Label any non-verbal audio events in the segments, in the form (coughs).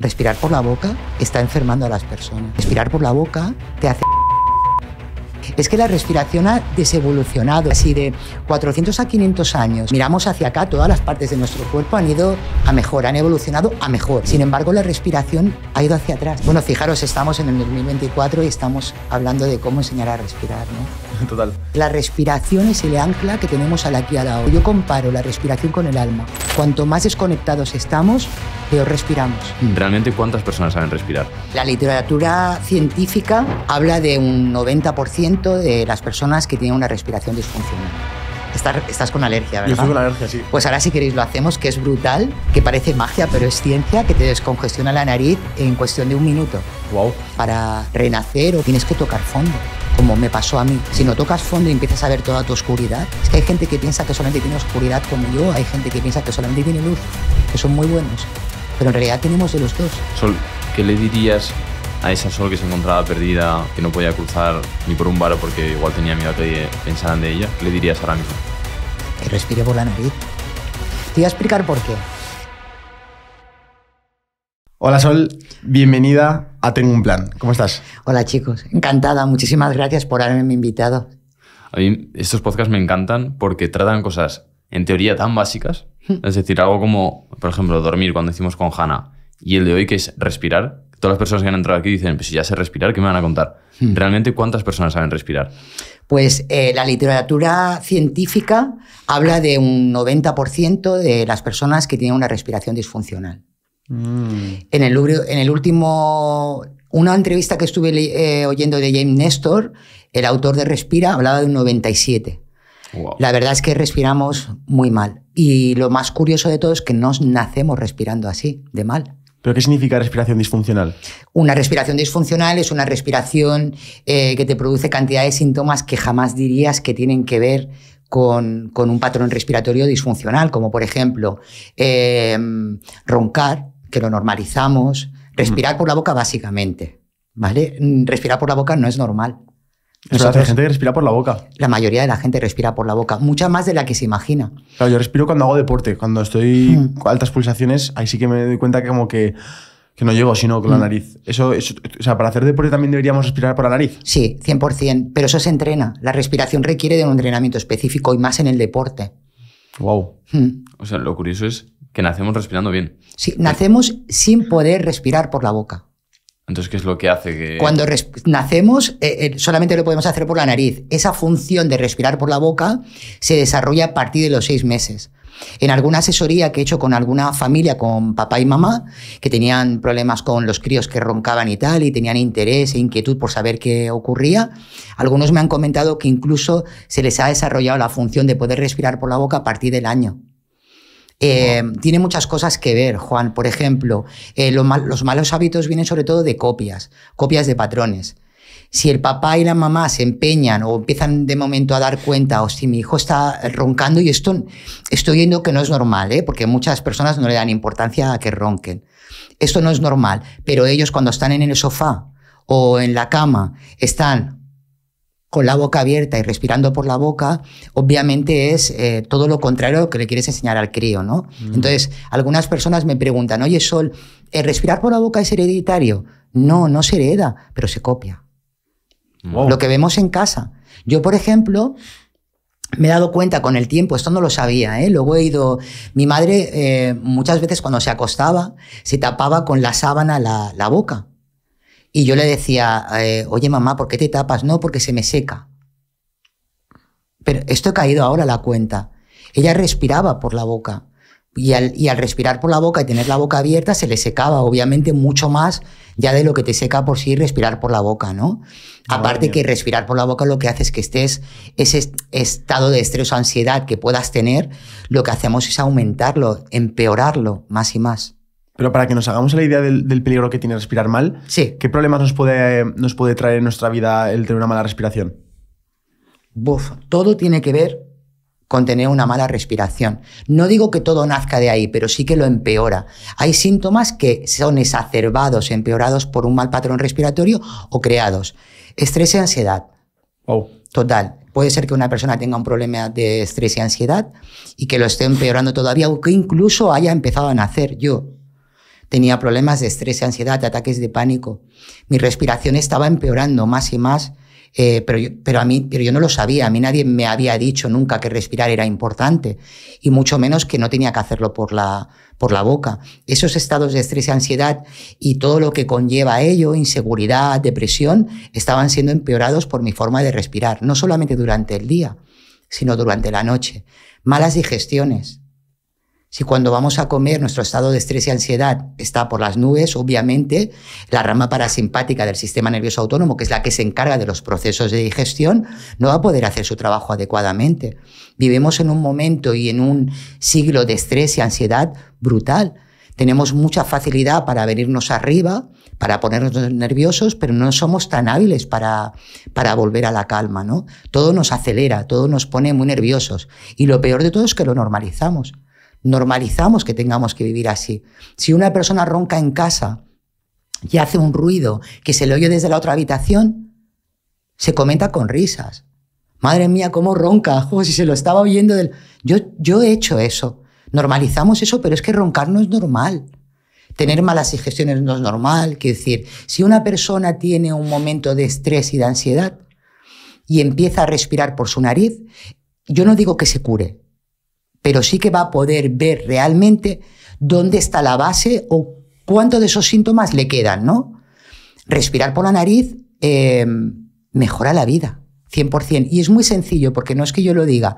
Respirar por la boca está enfermando a las personas. Respirar por la boca te hace... (laughs) Es que la respiración ha desevolucionado, así de 400 a 500 años. Miramos hacia acá, todas las partes de nuestro cuerpo han ido a mejor, han evolucionado a mejor. Sin embargo, la respiración ha ido hacia atrás. Bueno, fijaros, estamos en el 2024 y estamos hablando de cómo enseñar a respirar, ¿no? (laughs) Total. La respiración es el ancla que tenemos aquí a la hora. Yo comparo la respiración con el alma. Cuanto más desconectados estamos, os respiramos. Mm. ¿Realmente cuántas personas saben respirar? La literatura científica habla de un 90% de las personas que tienen una respiración disfuncional. Estás, con alergia, ¿verdad? Yo con alergia, sí. Pues ahora si queréis lo hacemos, que es brutal, que parece magia, pero es ciencia, que te descongestiona la nariz en cuestión de un minuto. Wow. Para renacer o tienes que tocar fondo, como me pasó a mí. Si no tocas fondo y empiezas a ver toda tu oscuridad, es que hay gente que piensa que solamente tiene oscuridad como yo, hay gente que piensa que solamente tiene luz, que son muy buenos pero en realidad tenemos de los dos. Sol, ¿qué le dirías a esa Sol que se encontraba perdida, que no podía cruzar ni por un baro porque igual tenía miedo a que pensaran de ella? ¿Qué le dirías ahora mismo? Que respire por la nariz. Te voy a explicar por qué. Hola Sol, bienvenida a Tengo un Plan. ¿Cómo estás? Hola chicos, encantada. Muchísimas gracias por haberme invitado. A mí estos podcasts me encantan porque tratan cosas en teoría tan básicas, hmm. es decir, algo como por ejemplo, dormir cuando hicimos con Hanna y el de hoy que es respirar, todas las personas que han entrado aquí dicen, pues si ya sé respirar, ¿qué me van a contar? Hmm. ¿Realmente cuántas personas saben respirar? Pues eh, la literatura científica habla de un 90% de las personas que tienen una respiración disfuncional. Hmm. En, el, último, una entrevista que estuve eh, oyendo de James Nestor, el autor de Respira, hablaba de un 97%. La verdad es que respiramos muy mal. Y lo más curioso de todo es que nos nacemos respirando así, de mal. ¿Pero qué significa respiración disfuncional? Una respiración disfuncional es una respiración eh, que te produce cantidad de síntomas que jamás dirías que tienen que ver con, un patrón respiratorio disfuncional, como por ejemplo em, roncar, que lo normalizamos, respirar por la boca básicamente. ¿Vale? Mm, respirar por la boca no es normal. Nosotros, la gente que respira por la boca. La mayoría de la gente respira por la boca, mucha más de la que se imagina. Claro, yo respiro cuando hago deporte, cuando estoy mm. con altas pulsaciones, ahí sí que me doy cuenta que como que, no llego, sino con la mm. nariz. Eso, o sea, para hacer deporte también deberíamos respirar por la nariz. Sí, 100%, pero eso se entrena. La respiración requiere de un entrenamiento específico y más en el deporte. Wow. Mm. O sea, lo curioso es que nacemos respirando bien. Sí, nacemos sin poder respirar por la boca. Entonces, ¿qué es lo que hace que...? Cuando nacemos, eh, eh, solamente lo podemos hacer por la nariz. Esa función de respirar por la boca se desarrolla a partir de los seis meses. En alguna asesoría que he hecho con alguna familia, con papá y mamá, que tenían problemas con los críos que roncaban y tal, y tenían interés e inquietud por saber qué ocurría, algunos me han comentado que incluso se les ha desarrollado la función de poder respirar por la boca a partir del año. Eh, tiene muchas cosas que ver, Juan. Por ejemplo, eh, los malos hábitos vienen sobre todo de copias, copias de patrones. Si el papá y la mamá se empeñan o empiezan de momento a dar cuenta, o oh, si mi hijo está roncando, y esto estoy viendo que no es normal, ¿eh? porque muchas personas no le dan importancia a que ronquen. Esto no es normal, pero ellos cuando están en el sofá o en la cama están con la boca abierta y respirando por la boca, obviamente es eh, todo lo contrario lo que le quieres enseñar al crío, ¿no? Mm. Entonces, algunas personas me preguntan, oye, Sol, ¿el ¿eh, ¿respirar por la boca es hereditario? No, no se hereda, pero se copia. Lo que vemos en casa. Yo, por ejemplo, me he dado cuenta con el tiempo, esto no lo sabía, ¿eh? luego he ido, mi madre eh, muchas veces cuando se acostaba se tapaba con la sábana la, la boca y yo le decía, eh, oye mamá, ¿por qué te tapas? No, porque se me seca. Pero esto he caído ahora a la cuenta. Ella respiraba por la boca. Y al, y al, respirar por la boca y tener la boca abierta se le secaba, obviamente, mucho más ya de lo que te seca por sí respirar por la boca, ¿no? Ah, Aparte que respirar por la boca lo que hace es que estés, ese estado de estrés o ansiedad que puedas tener, lo que hacemos es aumentarlo, empeorarlo más y más. Pero para que nos hagamos la idea del, peligro que tiene respirar mal, ¿qué problemas nos puede, nos puede traer en nuestra vida el tener una mala respiración? todo tiene que ver con tener una mala respiración. No digo que todo nazca de ahí, pero sí que lo empeora. Hay síntomas que son exacerbados, empeorados por un mal patrón respiratorio o creados. Estrés y ansiedad. Oh. Total. Puede ser que una persona tenga un problema de estrés y ansiedad y que lo esté empeorando todavía o que incluso haya empezado a nacer. Yo Tenía problemas de estrés, y ansiedad, ataques de pánico. Mi respiración estaba empeorando más y más, eh, pero, yo, pero, a mí, pero yo no lo sabía. A mí nadie me había dicho nunca que respirar era importante y mucho menos que no tenía que hacerlo por la, por la boca. Esos estados de estrés y ansiedad y todo lo que conlleva ello, inseguridad, depresión, estaban siendo empeorados por mi forma de respirar, no solamente durante el día, sino durante la noche. Malas digestiones, si cuando vamos a comer nuestro estado de estrés y ansiedad está por las nubes, obviamente la rama parasimpática del sistema nervioso autónomo, que es la que se encarga de los procesos de digestión, no va a poder hacer su trabajo adecuadamente. Vivimos en un momento y en un siglo de estrés y ansiedad brutal. Tenemos mucha facilidad para venirnos arriba, para ponernos nerviosos, pero no somos tan hábiles para, para volver a la calma, ¿no? Todo nos acelera, todo nos pone muy nerviosos. Y lo peor de todo es que lo normalizamos normalizamos que tengamos que vivir así. Si una persona ronca en casa y hace un ruido que se le oye desde la otra habitación, se comenta con risas. Madre mía, cómo ronca, (laughs) Como si se lo estaba oyendo del... Yo, yo he hecho eso. Normalizamos eso, pero es que roncar no es normal. Tener malas digestiones no es normal. Quiero decir, si una persona tiene un momento de estrés y de ansiedad y empieza a respirar por su nariz, yo no digo que se cure, pero sí que va a poder ver realmente dónde está la base o cuánto de esos síntomas le quedan, ¿no? Respirar por la nariz eh, mejora la vida, 100%. Y es muy sencillo, porque no es que yo lo diga.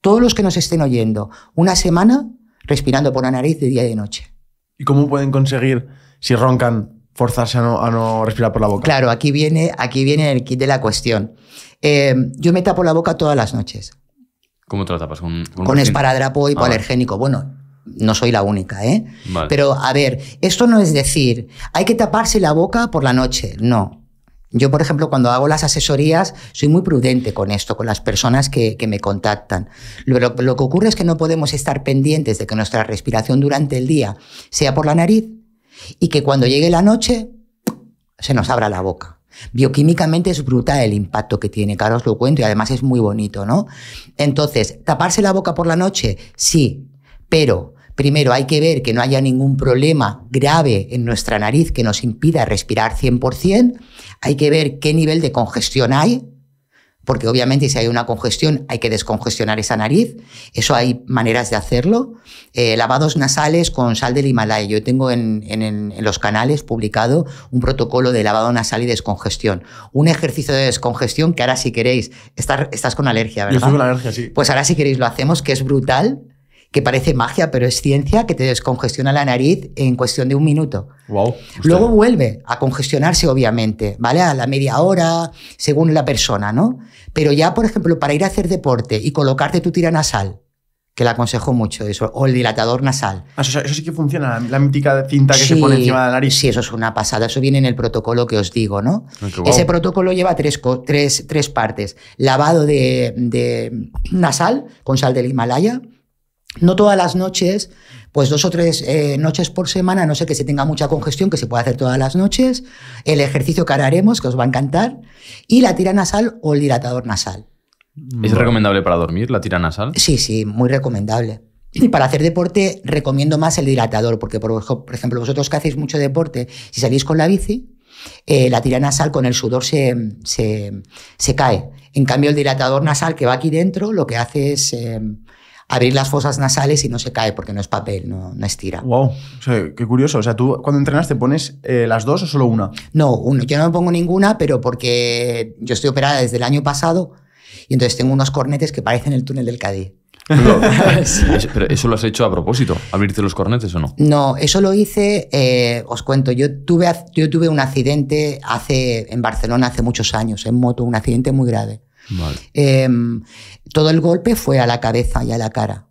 Todos los que nos estén oyendo, una semana respirando por la nariz de día y de noche. ¿Y cómo pueden conseguir, si roncan, forzarse a no, respirar por la boca? Claro, aquí viene, aquí viene el kit de la cuestión. Eh, yo me tapo la boca todas las noches. ¿Cómo te lo tapas? ¿Con, con, esparadrapo hipoalergénico. Ah, bueno, no soy la única, ¿eh? Pero a ver, esto no es decir, hay que taparse la boca por la noche, no. Yo, por ejemplo, cuando hago las asesorías, soy muy prudente con esto, con las personas que, me contactan. lo, que ocurre es que no podemos estar pendientes de que nuestra respiración durante el día sea por la nariz y que cuando llegue la noche se nos abra la boca. Bioquímicamente es brutal el impacto que tiene, Carlos os lo cuento y además es muy bonito, ¿no? Entonces, ¿taparse la boca por la noche? Sí, pero primero hay que ver que no haya ningún problema grave en nuestra nariz que nos impida respirar 100%, hay que ver qué nivel de congestión hay, porque obviamente si hay una congestión hay que descongestionar esa nariz, eso hay maneras de hacerlo. Eh, lavados nasales con sal del Himalaya. Yo tengo en, los canales publicado un protocolo de lavado nasal y descongestión. Un ejercicio de descongestión que ahora si queréis, estar, estás con alergia, ¿verdad? Yo alergia, sí. Pues ahora si queréis lo hacemos, que es brutal que parece magia, pero es ciencia, que te descongestiona la nariz en cuestión de un minuto. Luego vuelve a congestionarse, obviamente, ¿vale? A la media hora, según la persona, ¿no? Pero ya, por ejemplo, para ir a hacer deporte y colocarte tu tira nasal, que le aconsejo mucho eso, o el dilatador nasal. Ah, eso, sí que funciona, la mítica cinta que se pone encima de la nariz. Sí, eso es una pasada, eso viene en el protocolo que os digo, ¿no? Ah, Ese protocolo lleva tres, tres, tres partes, lavado de nasal con sal del Himalaya, no todas las noches, pues dos o tres eh, noches por semana, no sé que se tenga mucha congestión, que se puede hacer todas las noches, el ejercicio que haremos, que os va a encantar, y la tira nasal o el dilatador nasal. ¿Es recomendable para dormir la tira nasal? Sí, sí, muy recomendable. Y para hacer deporte recomiendo más el dilatador, porque por, ejemplo vosotros que hacéis mucho deporte, si salís con la bici, eh, la tira nasal con el sudor se, cae. En cambio el dilatador nasal que va aquí dentro lo que hace es... Eh, abrir las fosas nasales y no se cae porque no es papel, no, estira. Wow, qué curioso. O sea, tú cuando entrenas te pones eh, las dos o solo una? No, uno. Yo no me pongo ninguna, pero porque yo estoy operada desde el año pasado y entonces tengo unos cornetes que parecen el túnel del Cádiz. Pero, (laughs) eso lo has hecho a propósito, abrirte los cornetes o no? No, eso lo hice, eh, os cuento, yo tuve, yo tuve un accidente hace, en Barcelona hace muchos años, en moto, un accidente muy grave. Em, todo el golpe fue a la cabeza y a la cara.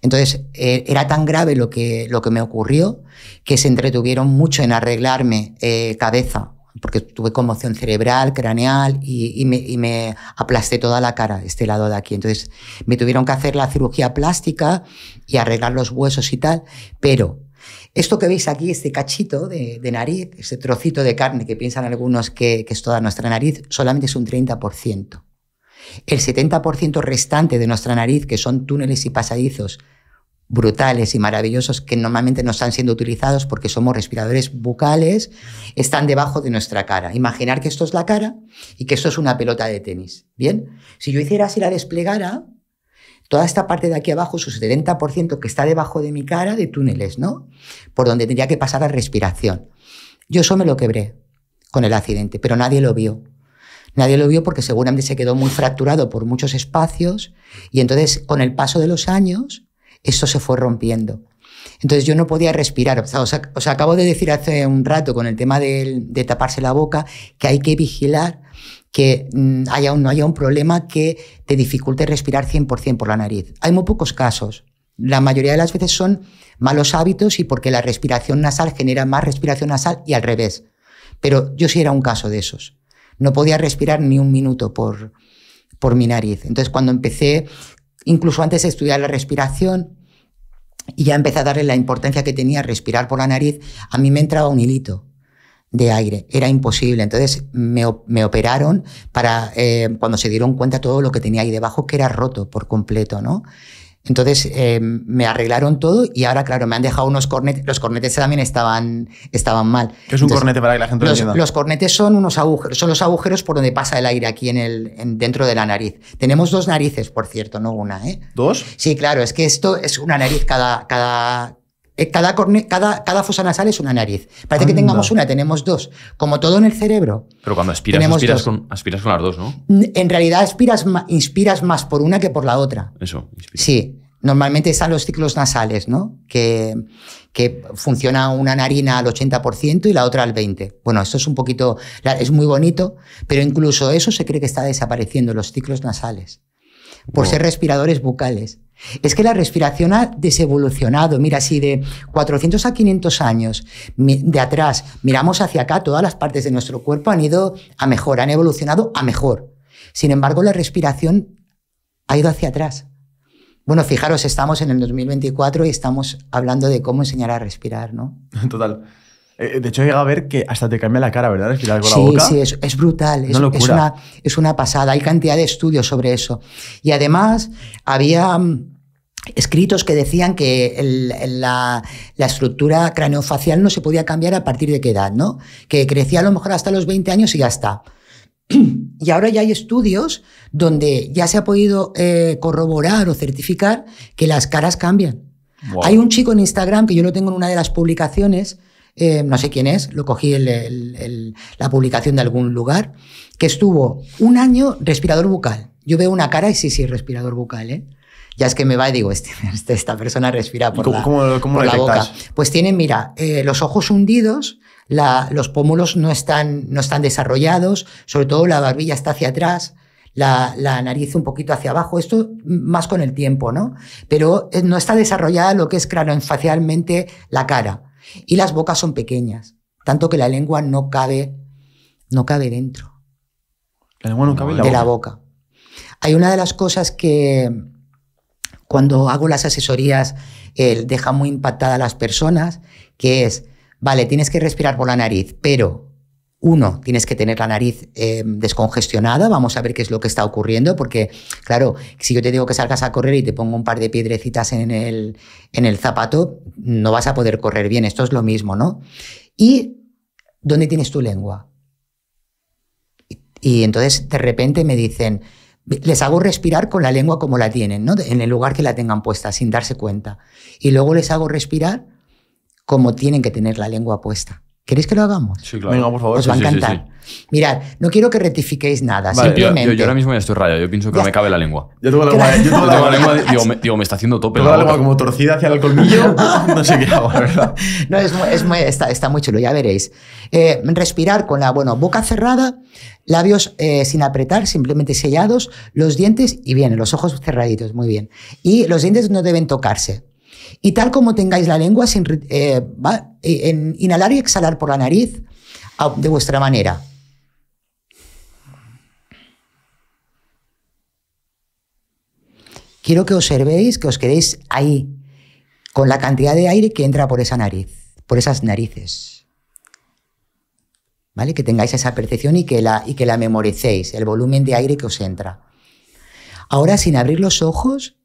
Entonces, e, era tan grave lo que, lo que me ocurrió que se entretuvieron mucho en arreglarme eh, cabeza, porque tuve conmoción cerebral, craneal y, me, aplasté toda la cara, este lado de aquí. Entonces, me tuvieron que hacer la cirugía plástica y arreglar los huesos y tal, pero esto que veis aquí, este cachito de, nariz, este trocito de carne que piensan algunos que, que es toda nuestra nariz, solamente es un 30%. El 70% restante de nuestra nariz, que son túneles y pasadizos brutales y maravillosos que normalmente no están siendo utilizados porque somos respiradores bucales, están debajo de nuestra cara. Imaginar que esto es la cara y que esto es una pelota de tenis. Bien, si yo hiciera así la desplegara, toda esta parte de aquí abajo, su 70% que está debajo de mi cara, de túneles, ¿no? Por donde tendría que pasar la respiración. Yo eso me lo quebré con el accidente, pero nadie lo vio. Nadie lo vio porque seguramente se quedó muy fracturado por muchos espacios y entonces con el paso de los años eso se fue rompiendo. Entonces yo no podía respirar. O sea, os, acabo de decir hace un rato con el tema de, taparse la boca que hay que vigilar que mm, haya un, no haya un problema que te dificulte respirar 100% por la nariz. Hay muy pocos casos. La mayoría de las veces son malos hábitos y porque la respiración nasal genera más respiración nasal y al revés. Pero yo sí era un caso de esos. No podía respirar ni un minuto por, por mi nariz. Entonces, cuando empecé, incluso antes de estudiar la respiración, y ya empecé a darle la importancia que tenía respirar por la nariz, a mí me entraba un hilito de aire, era imposible. Entonces me, operaron para, eh, cuando se dieron cuenta todo lo que tenía ahí debajo, que era roto por completo, ¿no? Entonces eh, me arreglaron todo y ahora, claro, me han dejado unos cornetes. Los cornetes también estaban, estaban mal. ¿Qué es un cornete para que la gente lo entienda? Los cornetes son unos agujeros, son los agujeros por donde pasa el aire aquí en el, dentro de la nariz. Tenemos dos narices, por cierto, no una, ¿eh? ¿Dos? Sí, claro, es que esto es una nariz cada, cada, eh, cada, fosa nasal es una nariz. Parece que tengamos una, tenemos dos. Como todo en el cerebro. Pero cuando aspiras, aspiras con, las dos, ¿no? En realidad inspiras más por una que por la otra. Eso, Sí. Normalmente están los ciclos nasales, ¿no? Que, funciona una narina al 80% y la otra al 20%. Bueno, esto es un poquito, es muy bonito, pero incluso eso se cree que está desapareciendo, los ciclos nasales, por ser respiradores bucales. Es que la respiración ha desevolucionado. Mira, si de 400 a 500 años de atrás miramos hacia acá, todas las partes de nuestro cuerpo han ido a mejor, han evolucionado a mejor. Sin embargo, la respiración ha ido hacia atrás. Bueno, fijaros, estamos en el 2024 y estamos hablando de cómo enseñar a respirar, ¿no? (laughs) Total. Eh, de hecho, llega a ver que hasta te cambia la cara, ¿verdad? sí, la boca. Sí, es, es brutal. Es, una, es una pasada. Hay cantidad de estudios sobre eso. Y además, había mm, escritos que decían que la, estructura craneofacial no se podía cambiar a partir de qué edad, ¿no? Que crecía a lo mejor hasta los 20 años y ya está. (clears throat) Y ahora ya hay estudios donde ya se ha podido eh, corroborar o certificar que las caras cambian. Hay un chico en Instagram que yo lo tengo en una de las publicaciones Em, no sé quién es, lo cogí en la publicación de algún lugar, que estuvo un año respirador bucal. Yo veo una cara y sí, sí, respirador bucal, ¿eh? Ya es que me va y digo, este, este, esta persona respira por, la, boca. Pues tiene, mira, eh, los ojos hundidos, los pómulos no están, no están desarrollados, sobre todo la barbilla está hacia atrás. La, nariz un poquito hacia abajo, esto más con el tiempo, ¿no? Pero eh, no está desarrollada lo que es facialmente la cara. Y las bocas son pequeñas, tanto que la lengua no cabe, no cabe dentro. La lengua no cabe de la boca. Hay una de las cosas que cuando hago las asesorías eh, deja muy impactada a las personas, que es, vale, tienes que respirar por la nariz, pero uno, tienes que tener la nariz eh, descongestionada, vamos a ver qué es lo que está ocurriendo, porque claro, si yo te digo que salgas a correr y te pongo un par de piedrecitas en el, en el zapato, no vas a poder correr bien, esto es lo mismo, ¿no? Y, ¿dónde tienes tu lengua? Y, y entonces de repente me dicen, les hago respirar con la lengua como la tienen, ¿no? En el lugar que la tengan puesta, sin darse cuenta. Y luego les hago respirar como tienen que tener la lengua puesta. ¿Queréis que lo hagamos? Sí, claro. Venga, por favor. Os va a encantar. Mirad, no quiero que rectifiquéis nada. simplemente. Yo, ahora mismo ya estoy rayado. Yo pienso que me cabe la lengua. Yo tengo la lengua. Yo tengo la, lengua. Digo me, está haciendo tope. Tengo la, lengua como torcida hacia el colmillo. (laughs) (laughs) no sé qué hago, ¿verdad? No, es, es muy, está, está, muy chulo, ya veréis. Eh, respirar con la bueno, boca cerrada, labios eh, sin apretar, simplemente sellados, los dientes y bien, los ojos cerraditos, muy bien. Y los dientes no deben tocarse. Y tal como tengáis la lengua, sin, eh, eh, inhalar y exhalar por la nariz de vuestra manera. Quiero que observéis, que os quedéis ahí, con la cantidad de aire que entra por esa nariz, por esas narices. ¿Vale? Que tengáis esa percepción y que la, y que la memoricéis, el volumen de aire que os entra. Ahora, sin abrir los ojos,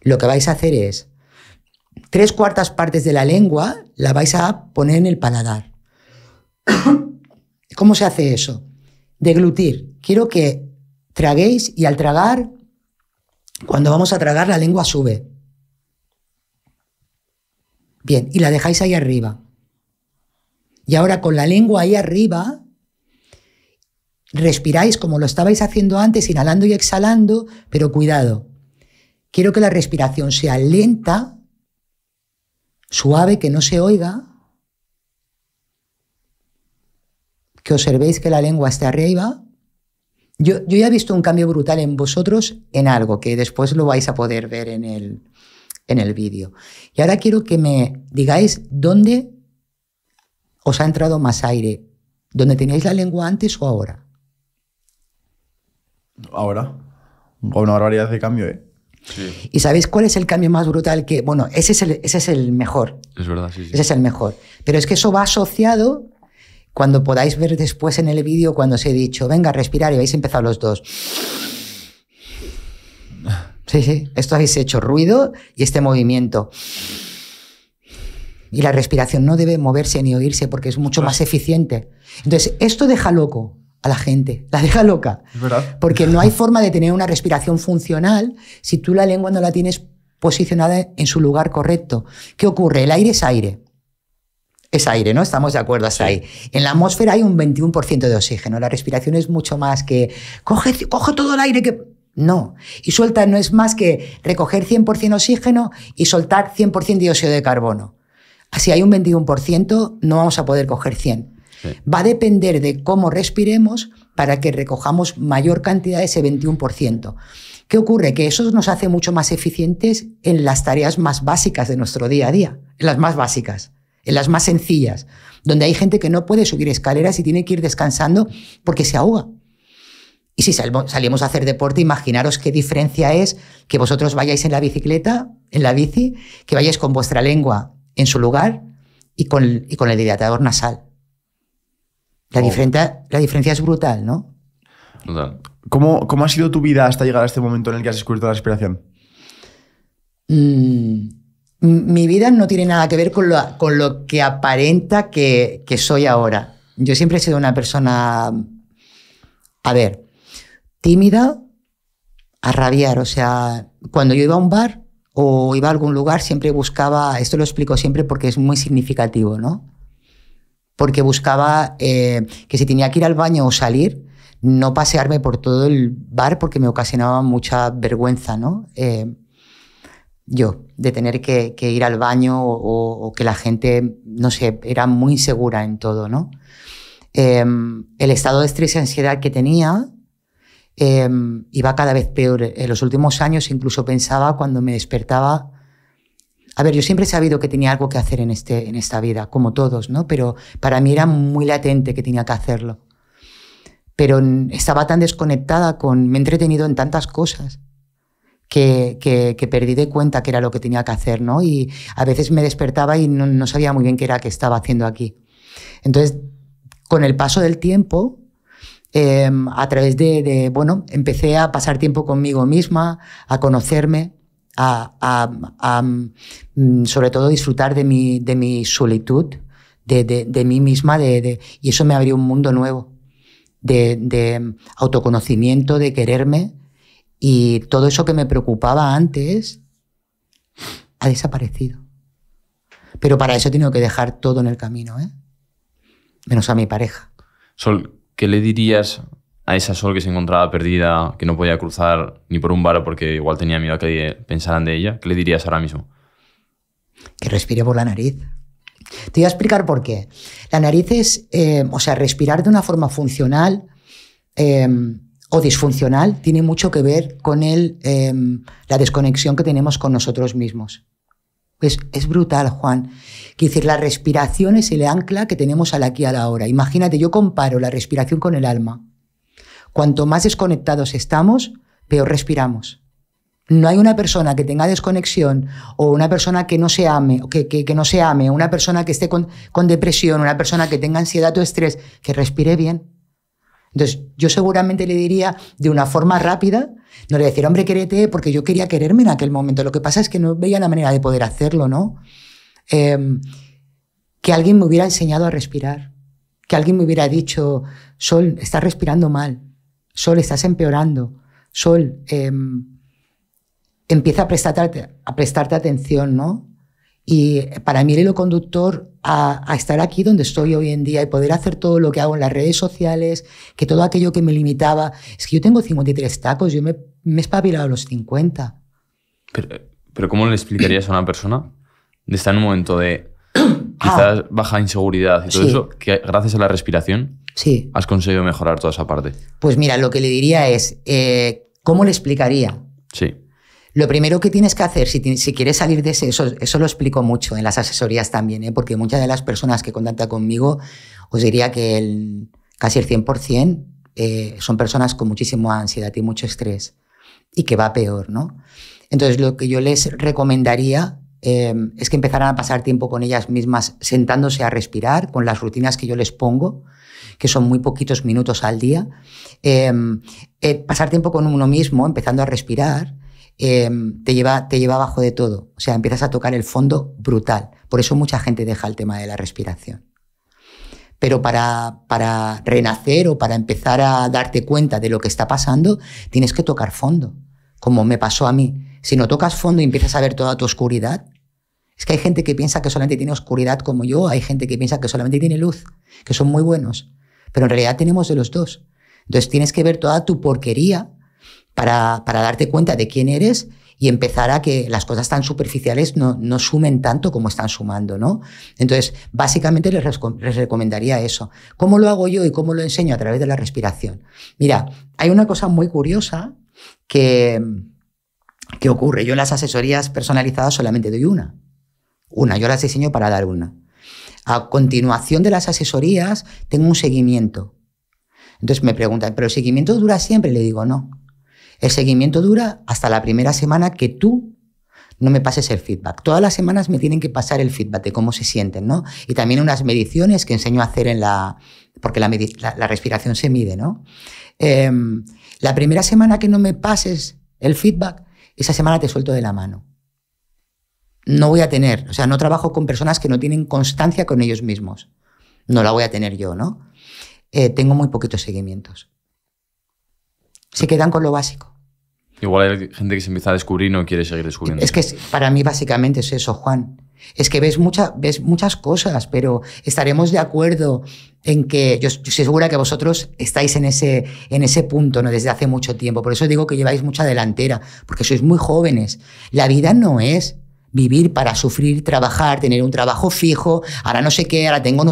lo que vais a hacer es tres cuartas partes de la lengua la vais a poner en el paladar. (coughs) ¿Cómo se hace eso? Deglutir. Quiero que traguéis y al tragar, cuando vamos a tragar, la lengua sube. Bien, y la dejáis ahí arriba. Y ahora con la lengua ahí arriba, respiráis como lo estabais haciendo antes, inhalando y exhalando, pero cuidado. Quiero que la respiración sea lenta suave, que no se oiga, que observéis que la lengua está arriba. Yo, yo ya he visto un cambio brutal en vosotros en algo que después lo vais a poder ver en el, vídeo. Y ahora quiero que me digáis dónde os ha entrado más aire, dónde teníais la lengua antes o ahora. Ahora. una barbaridad de cambio, ¿eh? ¿Y sabéis cuál es el cambio más brutal que, bueno, ese es el, mejor? Es verdad, sí. Ese es el mejor. Pero es que eso va asociado cuando podáis ver después en el vídeo cuando os he dicho, venga, respirar y habéis empezado los dos. Sí, sí, esto habéis hecho ruido y este movimiento. Y la respiración no debe moverse ni oírse porque es mucho más eficiente. Entonces, esto deja loco a la gente, la deja loca. Porque no hay forma de tener una respiración funcional si tú la lengua no la tienes posicionada en su lugar correcto. ¿Qué ocurre? El aire es aire. Es aire, ¿no? Estamos de acuerdo hasta ahí. En la atmósfera hay un 21% de oxígeno. La respiración es mucho más que coge, coge todo el aire que... No. Y suelta no es más que recoger 100% oxígeno y soltar 100% dióxido de carbono. Así hay un 21%, no vamos a poder coger 100. Va a depender de cómo respiremos para que recojamos mayor cantidad de ese 21%. ¿Qué ocurre? Que eso nos hace mucho más eficientes en las tareas más básicas de nuestro día a día, en las más básicas, en las más sencillas, donde hay gente que no puede subir escaleras y tiene que ir descansando porque se ahoga. Y si salimos a hacer deporte, imaginaros qué diferencia es que vosotros vayáis en la bicicleta, en la bici, que vayáis con vuestra lengua en su lugar y con, y con el dilatador nasal. Oh. La, diferencia, es brutal, ¿no? ¿Cómo, ha sido tu vida hasta llegar a este momento en el que has descubierto la respiración? Mm, mi vida no tiene nada que ver con lo, con lo que aparenta que, que, soy ahora. Yo siempre he sido una persona, a ver, tímida a rabiar. O sea, cuando yo iba a un bar o iba a algún lugar, siempre buscaba, esto lo explico siempre porque es muy significativo, ¿no? porque buscaba eh, que si tenía que ir al baño o salir, no pasearme por todo el bar porque me ocasionaba mucha vergüenza, ¿no? Eh, yo, de tener que, ir al baño o, que la gente, no sé, era muy insegura en todo, ¿no? Em, el estado de estrés y ansiedad que tenía em, iba cada vez peor. En los últimos años incluso pensaba cuando me despertaba a ver, yo siempre he sabido que tenía algo que hacer en, este, en esta vida, como todos, ¿no? Pero para mí era muy latente que tenía que hacerlo. Pero estaba tan desconectada con... Me he entretenido en tantas cosas. Que, que, que, perdí de cuenta que era lo que tenía que hacer, ¿no? Y a veces me despertaba y no, sabía muy bien qué era que estaba haciendo aquí. Entonces, con el paso del tiempo, em, a través de, de, bueno, empecé a pasar tiempo conmigo misma, a conocerme, a, mm, sobre todo disfrutar de mi, de mi solitud, de, mí misma, de, y eso me abrió un mundo nuevo de, mm, autoconocimiento, de quererme, y todo eso que me preocupaba antes ha desaparecido. Pero para eso he tenido que dejar todo en el camino, ¿eh? menos a mi pareja. Sol, ¿qué le dirías a esa Sol que se encontraba perdida, que no podía cruzar ni por un bar porque igual tenía miedo a que pensaran de ella, ¿qué le dirías ahora mismo? Que respire por la nariz. Te voy a explicar por qué. La nariz es, eh, o sea, respirar de una forma funcional em, o disfuncional tiene mucho que ver con el, em, la desconexión que tenemos con nosotros mismos. Es, es brutal, Juan. Quiero decir, la respiración es el ancla que tenemos al aquí a la hora. Imagínate, yo comparo la respiración con el alma. Cuanto más desconectados estamos, peor respiramos. No hay una persona que tenga desconexión o una persona que no se ame, que, que, no se ame, una persona que esté con, con, depresión, una persona que tenga ansiedad o estrés, que respire bien. Entonces, yo seguramente le diría de una forma rápida, no le decía, hombre, quérete, porque yo quería quererme en aquel momento. Lo que pasa es que no veía la manera de poder hacerlo, ¿no? Em, que alguien me hubiera enseñado a respirar, que alguien me hubiera dicho, Sol, estás respirando mal, Sol, estás empeorando. Sol, em, empieza a prestarte, a prestarte atención, ¿no? Y para mí el hilo conductor a, estar aquí donde estoy hoy en día y poder hacer todo lo que hago en las redes sociales, que todo aquello que me limitaba, es que yo tengo 53 tacos, yo me, me he espabilado a los 50. Pero, pero ¿cómo le explicarías a una persona de estar en un momento de (coughs) ah. quizás baja inseguridad y todo eso, que gracias a la respiración sí. has conseguido mejorar toda esa parte? Pues mira, lo que le diría es, eh, ¿cómo le explicaría? Sí. Lo primero que tienes que hacer, si, si quieres salir de eso, eso, lo explico mucho en las asesorías también, ¿eh? porque muchas de las personas que contacta conmigo, os diría que el, casi el 100% eh, son personas con muchísima ansiedad y mucho estrés, y que va peor, ¿no? Entonces, lo que yo les recomendaría Em, es que empezarán a pasar tiempo con ellas mismas sentándose a respirar, con las rutinas que yo les pongo, que son muy poquitos minutos al día. Em, eh, pasar tiempo con uno mismo, empezando a respirar, em, te, lleva, te lleva abajo de todo. O sea, empiezas a tocar el fondo brutal. Por eso mucha gente deja el tema de la respiración. Pero para renacer o para empezar a darte cuenta de lo que está pasando, tienes que tocar fondo, como me pasó a mí si no tocas fondo y empiezas a ver toda tu oscuridad, es que hay gente que piensa que solamente tiene oscuridad como yo, hay gente que piensa que solamente tiene luz, que son muy buenos, pero en realidad tenemos de los dos. Entonces tienes que ver toda tu porquería para, darte cuenta de quién eres y empezar a que las cosas tan superficiales no, no sumen tanto como están sumando, ¿no? Entonces, básicamente les, les, recomendaría eso. ¿Cómo lo hago yo y cómo lo enseño? A través de la respiración. Mira, hay una cosa muy curiosa que, ¿Qué ocurre? Yo en las asesorías personalizadas solamente doy una. Una, yo las diseño para dar una. A continuación de las asesorías, tengo un seguimiento. Entonces me preguntan, ¿pero el seguimiento dura siempre? Le digo, no. El seguimiento dura hasta la primera semana que tú no me pases el feedback. Todas las semanas me tienen que pasar el feedback de cómo se sienten, ¿no? Y también unas mediciones que enseño a hacer en la... porque la, respiración se mide, ¿no? Em, la primera semana que no me pases el feedback, esa semana te suelto de la mano. No voy a tener, o sea, no trabajo con personas que no tienen constancia con ellos mismos. No la voy a tener yo, ¿no? Eh, tengo muy poquitos seguimientos. Se quedan con lo básico. Igual hay gente que se empieza a descubrir y no quiere seguir descubriendo. Es que para mí básicamente es eso, Juan. Es que ves, ves muchas cosas, pero estaremos de acuerdo en que yo, estoy segura que vosotros estáis en ese, en ese punto ¿no? desde hace mucho tiempo. Por eso digo que lleváis mucha delantera, porque sois muy jóvenes. La vida no es vivir para sufrir, trabajar, tener un trabajo fijo, ahora no sé qué, ahora tengo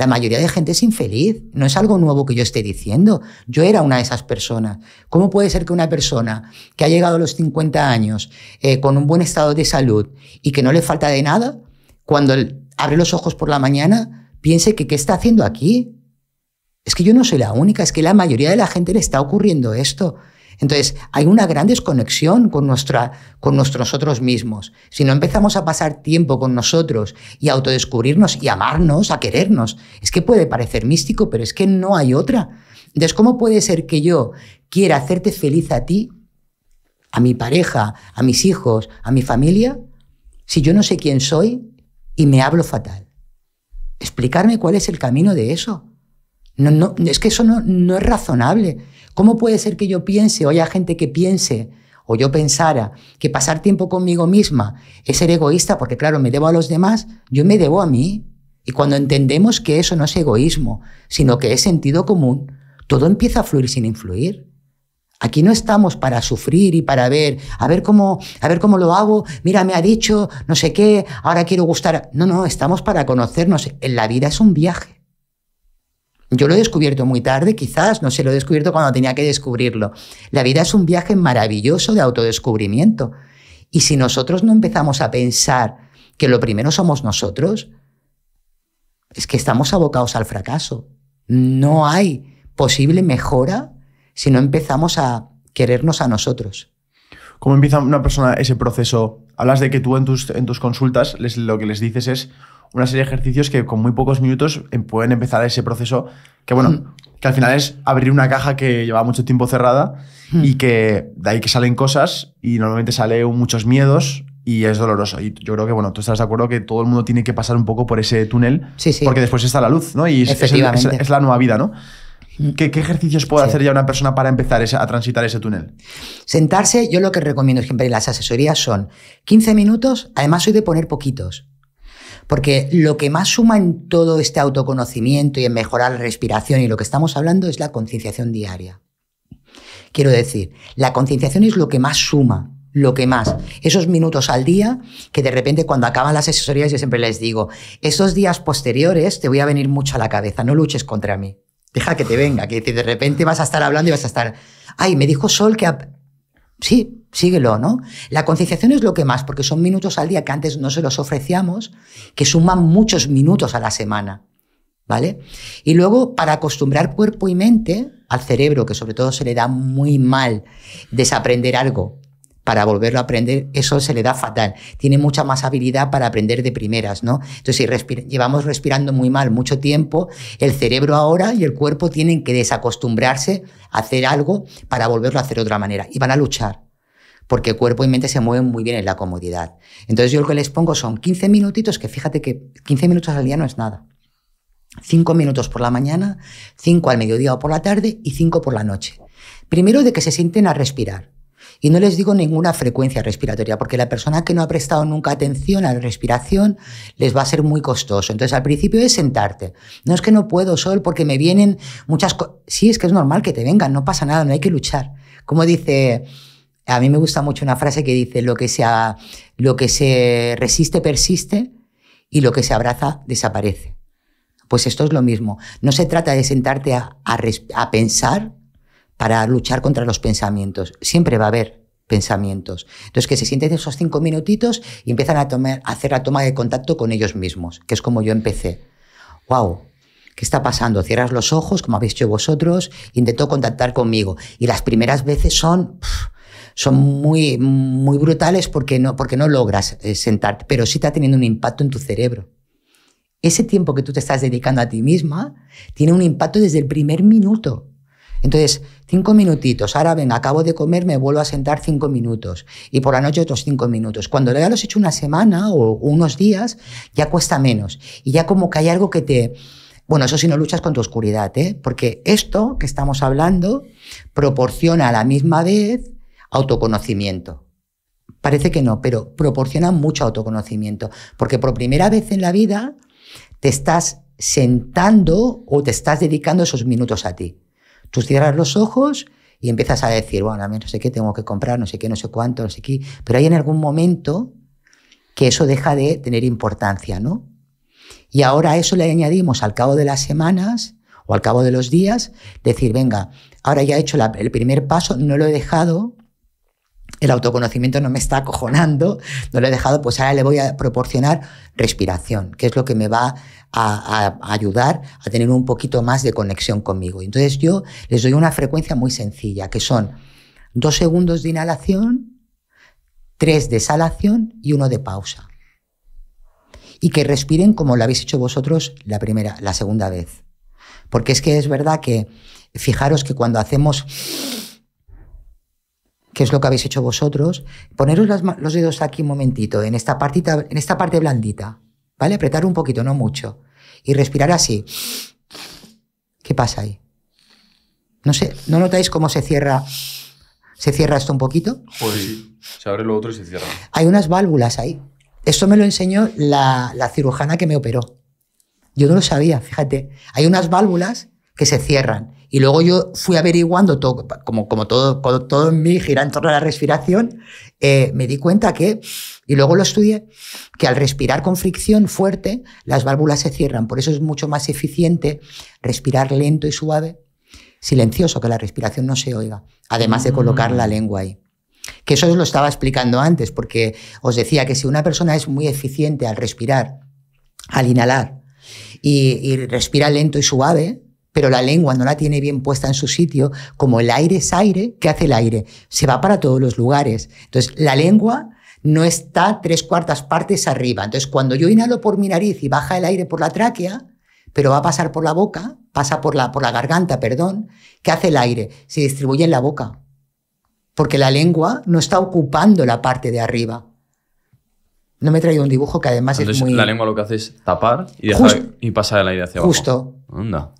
la mayoría de gente es infeliz, no es algo nuevo que yo esté diciendo. Yo era una de esas personas. ¿Cómo puede ser que una persona que ha llegado a los 50 años eh, con un buen estado de salud y que no le falta de nada, cuando abre los ojos por la mañana, piense que qué está haciendo aquí? Es que yo no soy la única, es que la mayoría de la gente le está ocurriendo esto. Entonces, hay una gran desconexión con, nuestra, con nosotros mismos. Si no empezamos a pasar tiempo con nosotros y a autodescubrirnos y amarnos, a querernos, es que puede parecer místico, pero es que no hay otra. Entonces, ¿cómo puede ser que yo quiera hacerte feliz a ti, a mi pareja, a mis hijos, a mi familia, si yo no sé quién soy y me hablo fatal? Explicarme cuál es el camino de eso. No, no, es que eso no, no es razonable. ¿Cómo puede ser que yo piense o haya gente que piense o yo pensara que pasar tiempo conmigo misma es ser egoísta porque claro, me debo a los demás, yo me debo a mí. Y cuando entendemos que eso no es egoísmo, sino que es sentido común, todo empieza a fluir sin influir. Aquí no estamos para sufrir y para ver, a ver cómo, a ver cómo lo hago, mira, me ha dicho no sé qué, ahora quiero gustar. No, no, estamos para conocernos. La vida es un viaje. Yo lo he descubierto muy tarde, quizás, no sé, lo he descubierto cuando tenía que descubrirlo. La vida es un viaje maravilloso de autodescubrimiento. Y si nosotros no empezamos a pensar que lo primero somos nosotros, es que estamos abocados al fracaso. No hay posible mejora si no empezamos a querernos a nosotros. ¿Cómo empieza una persona ese proceso? Hablas de que tú en tus, en tus consultas lo que les dices es, una serie de ejercicios que con muy pocos minutos eh, pueden empezar ese proceso que, bueno, que al final es abrir una caja que lleva mucho tiempo cerrada y que de ahí que salen cosas y normalmente salen muchos miedos y es doloroso. Y yo creo que, bueno, tú estás de acuerdo que todo el mundo tiene que pasar un poco por ese túnel porque después está la luz, ¿no? Y es, la nueva vida, ¿no? ¿Qué, ejercicios puede hacer ya una persona para empezar a transitar ese túnel? Sentarse, yo lo que recomiendo siempre en las asesorías son 15 minutos, además soy de poner poquitos. Porque lo que más suma en todo este autoconocimiento y en mejorar la respiración y lo que estamos hablando es la concienciación diaria. Quiero decir, la concienciación es lo que más suma, lo que más. Esos minutos al día que de repente cuando acaban las asesorías yo siempre les digo, esos días posteriores te voy a venir mucho a la cabeza, no luches contra mí. Deja que te venga, que de repente vas a estar hablando y vas a estar, ay, me dijo Sol que... Sí, síguelo, ¿no? La concienciación es lo que más, porque son minutos al día que antes no se los ofrecíamos, que suman muchos minutos a la semana, ¿vale? Y luego, para acostumbrar cuerpo y mente al cerebro, que sobre todo se le da muy mal desaprender algo para volverlo a aprender, eso se le da fatal. Tiene mucha más habilidad para aprender de primeras, ¿no? Entonces, si llevamos respirando muy mal mucho tiempo, el cerebro ahora y el cuerpo tienen que desacostumbrarse a hacer algo para volverlo a hacer de otra manera y van a luchar porque cuerpo y mente se mueven muy bien en la comodidad. Entonces yo lo que les pongo son 15 minutitos, que fíjate que 15 minutos al día no es nada. 5 minutos por la mañana, 5 al mediodía o por la tarde y 5 por la noche. Primero de que se sienten a respirar. Y no les digo ninguna frecuencia respiratoria, porque la persona que no ha prestado nunca atención a la respiración les va a ser muy costoso. Entonces, al principio es sentarte. No es que no puedo, Sol, porque me vienen muchas cosas. Sí, es que es normal que te vengan, no pasa nada, no hay que luchar. Como dice a mí me gusta mucho una frase que dice, lo que se, lo que se resiste persiste y lo que se abraza desaparece. Pues esto es lo mismo. No se trata de sentarte a, pensar para luchar contra los pensamientos. Siempre va a haber pensamientos. Entonces, que se sienten esos cinco minutitos y empiezan a, tomar, hacer la toma de contacto con ellos mismos, que es como yo empecé. ¡Wow! ¿Qué está pasando? Cierras los ojos, como habéis hecho vosotros, intento contactar conmigo. Y las primeras veces son son muy, muy brutales porque no, porque no logras eh, sentarte, pero sí está teniendo un impacto en tu cerebro. Ese tiempo que tú te estás dedicando a ti misma tiene un impacto desde el primer minuto. Entonces, cinco minutitos, ahora venga, acabo de comer, me vuelvo a sentar cinco minutos y por la noche otros cinco minutos. Cuando ya lo he hecho una semana o unos días, ya cuesta menos. Y ya como que hay algo que te... Bueno, eso si no luchas con tu oscuridad, ¿eh? porque esto que estamos hablando proporciona a la misma vez autoconocimiento. Parece que no, pero proporciona mucho autoconocimiento, porque por primera vez en la vida te estás sentando o te estás dedicando esos minutos a ti. Tú cierras los ojos y empiezas a decir, bueno, a mí no sé qué tengo que comprar, no sé qué, no sé cuánto, no sé qué, pero hay en algún momento que eso deja de tener importancia, ¿no? Y ahora a eso le añadimos al cabo de las semanas o al cabo de los días, decir, venga, ahora ya he hecho el primer paso, no lo he dejado, el autoconocimiento no me está acojonando, no lo he dejado, pues ahora le voy a proporcionar respiración, que es lo que me va a, ayudar a tener un poquito más de conexión conmigo. Entonces yo les doy una frecuencia muy sencilla, que son dos segundos de inhalación, tres de exhalación y uno de pausa. Y que respiren como lo habéis hecho vosotros la primera, la segunda vez. Porque es que es verdad que, fijaros que cuando hacemos que es lo que habéis hecho vosotros, poneros los dedos aquí un momentito, en esta, en esta parte blandita, ¿vale? Apretar un poquito, no mucho. Y respirar así. ¿Qué pasa ahí? No sé, ¿no notáis cómo se cierra, se cierra esto un poquito? Pues sí, se abre lo otro y se cierra. Hay unas válvulas ahí. Esto me lo enseñó la, la cirujana que me operó. Yo no lo sabía, fíjate. Hay unas válvulas que se cierran y luego yo fui averiguando, todo, como, como todo, todo en mí gira en torno a la respiración, eh, me di cuenta que, y luego lo estudié, que al respirar con fricción fuerte, las válvulas se cierran. Por eso es mucho más eficiente respirar lento y suave, silencioso, que la respiración no se oiga, además de colocar la mm. lengua ahí. Que eso os lo estaba explicando antes, porque os decía que si una persona es muy eficiente al respirar, al inhalar, y respira lento y suave, pero la lengua no la tiene bien puesta en su sitio, como el aire es aire, ¿qué hace el aire? Se va para todos los lugares. Entonces, la lengua no está tres cuartas partes arriba. Entonces, cuando yo inhalo por mi nariz y baja el aire por la tráquea, pero va a pasar por la boca, pasa por la, por la garganta, perdón, ¿qué hace el aire? Se distribuye en la boca, porque la lengua no está ocupando la parte de arriba. No me he traído un dibujo que además es muy... La lengua lo que hace es tapar y, pasar el aire hacia abajo. Justo.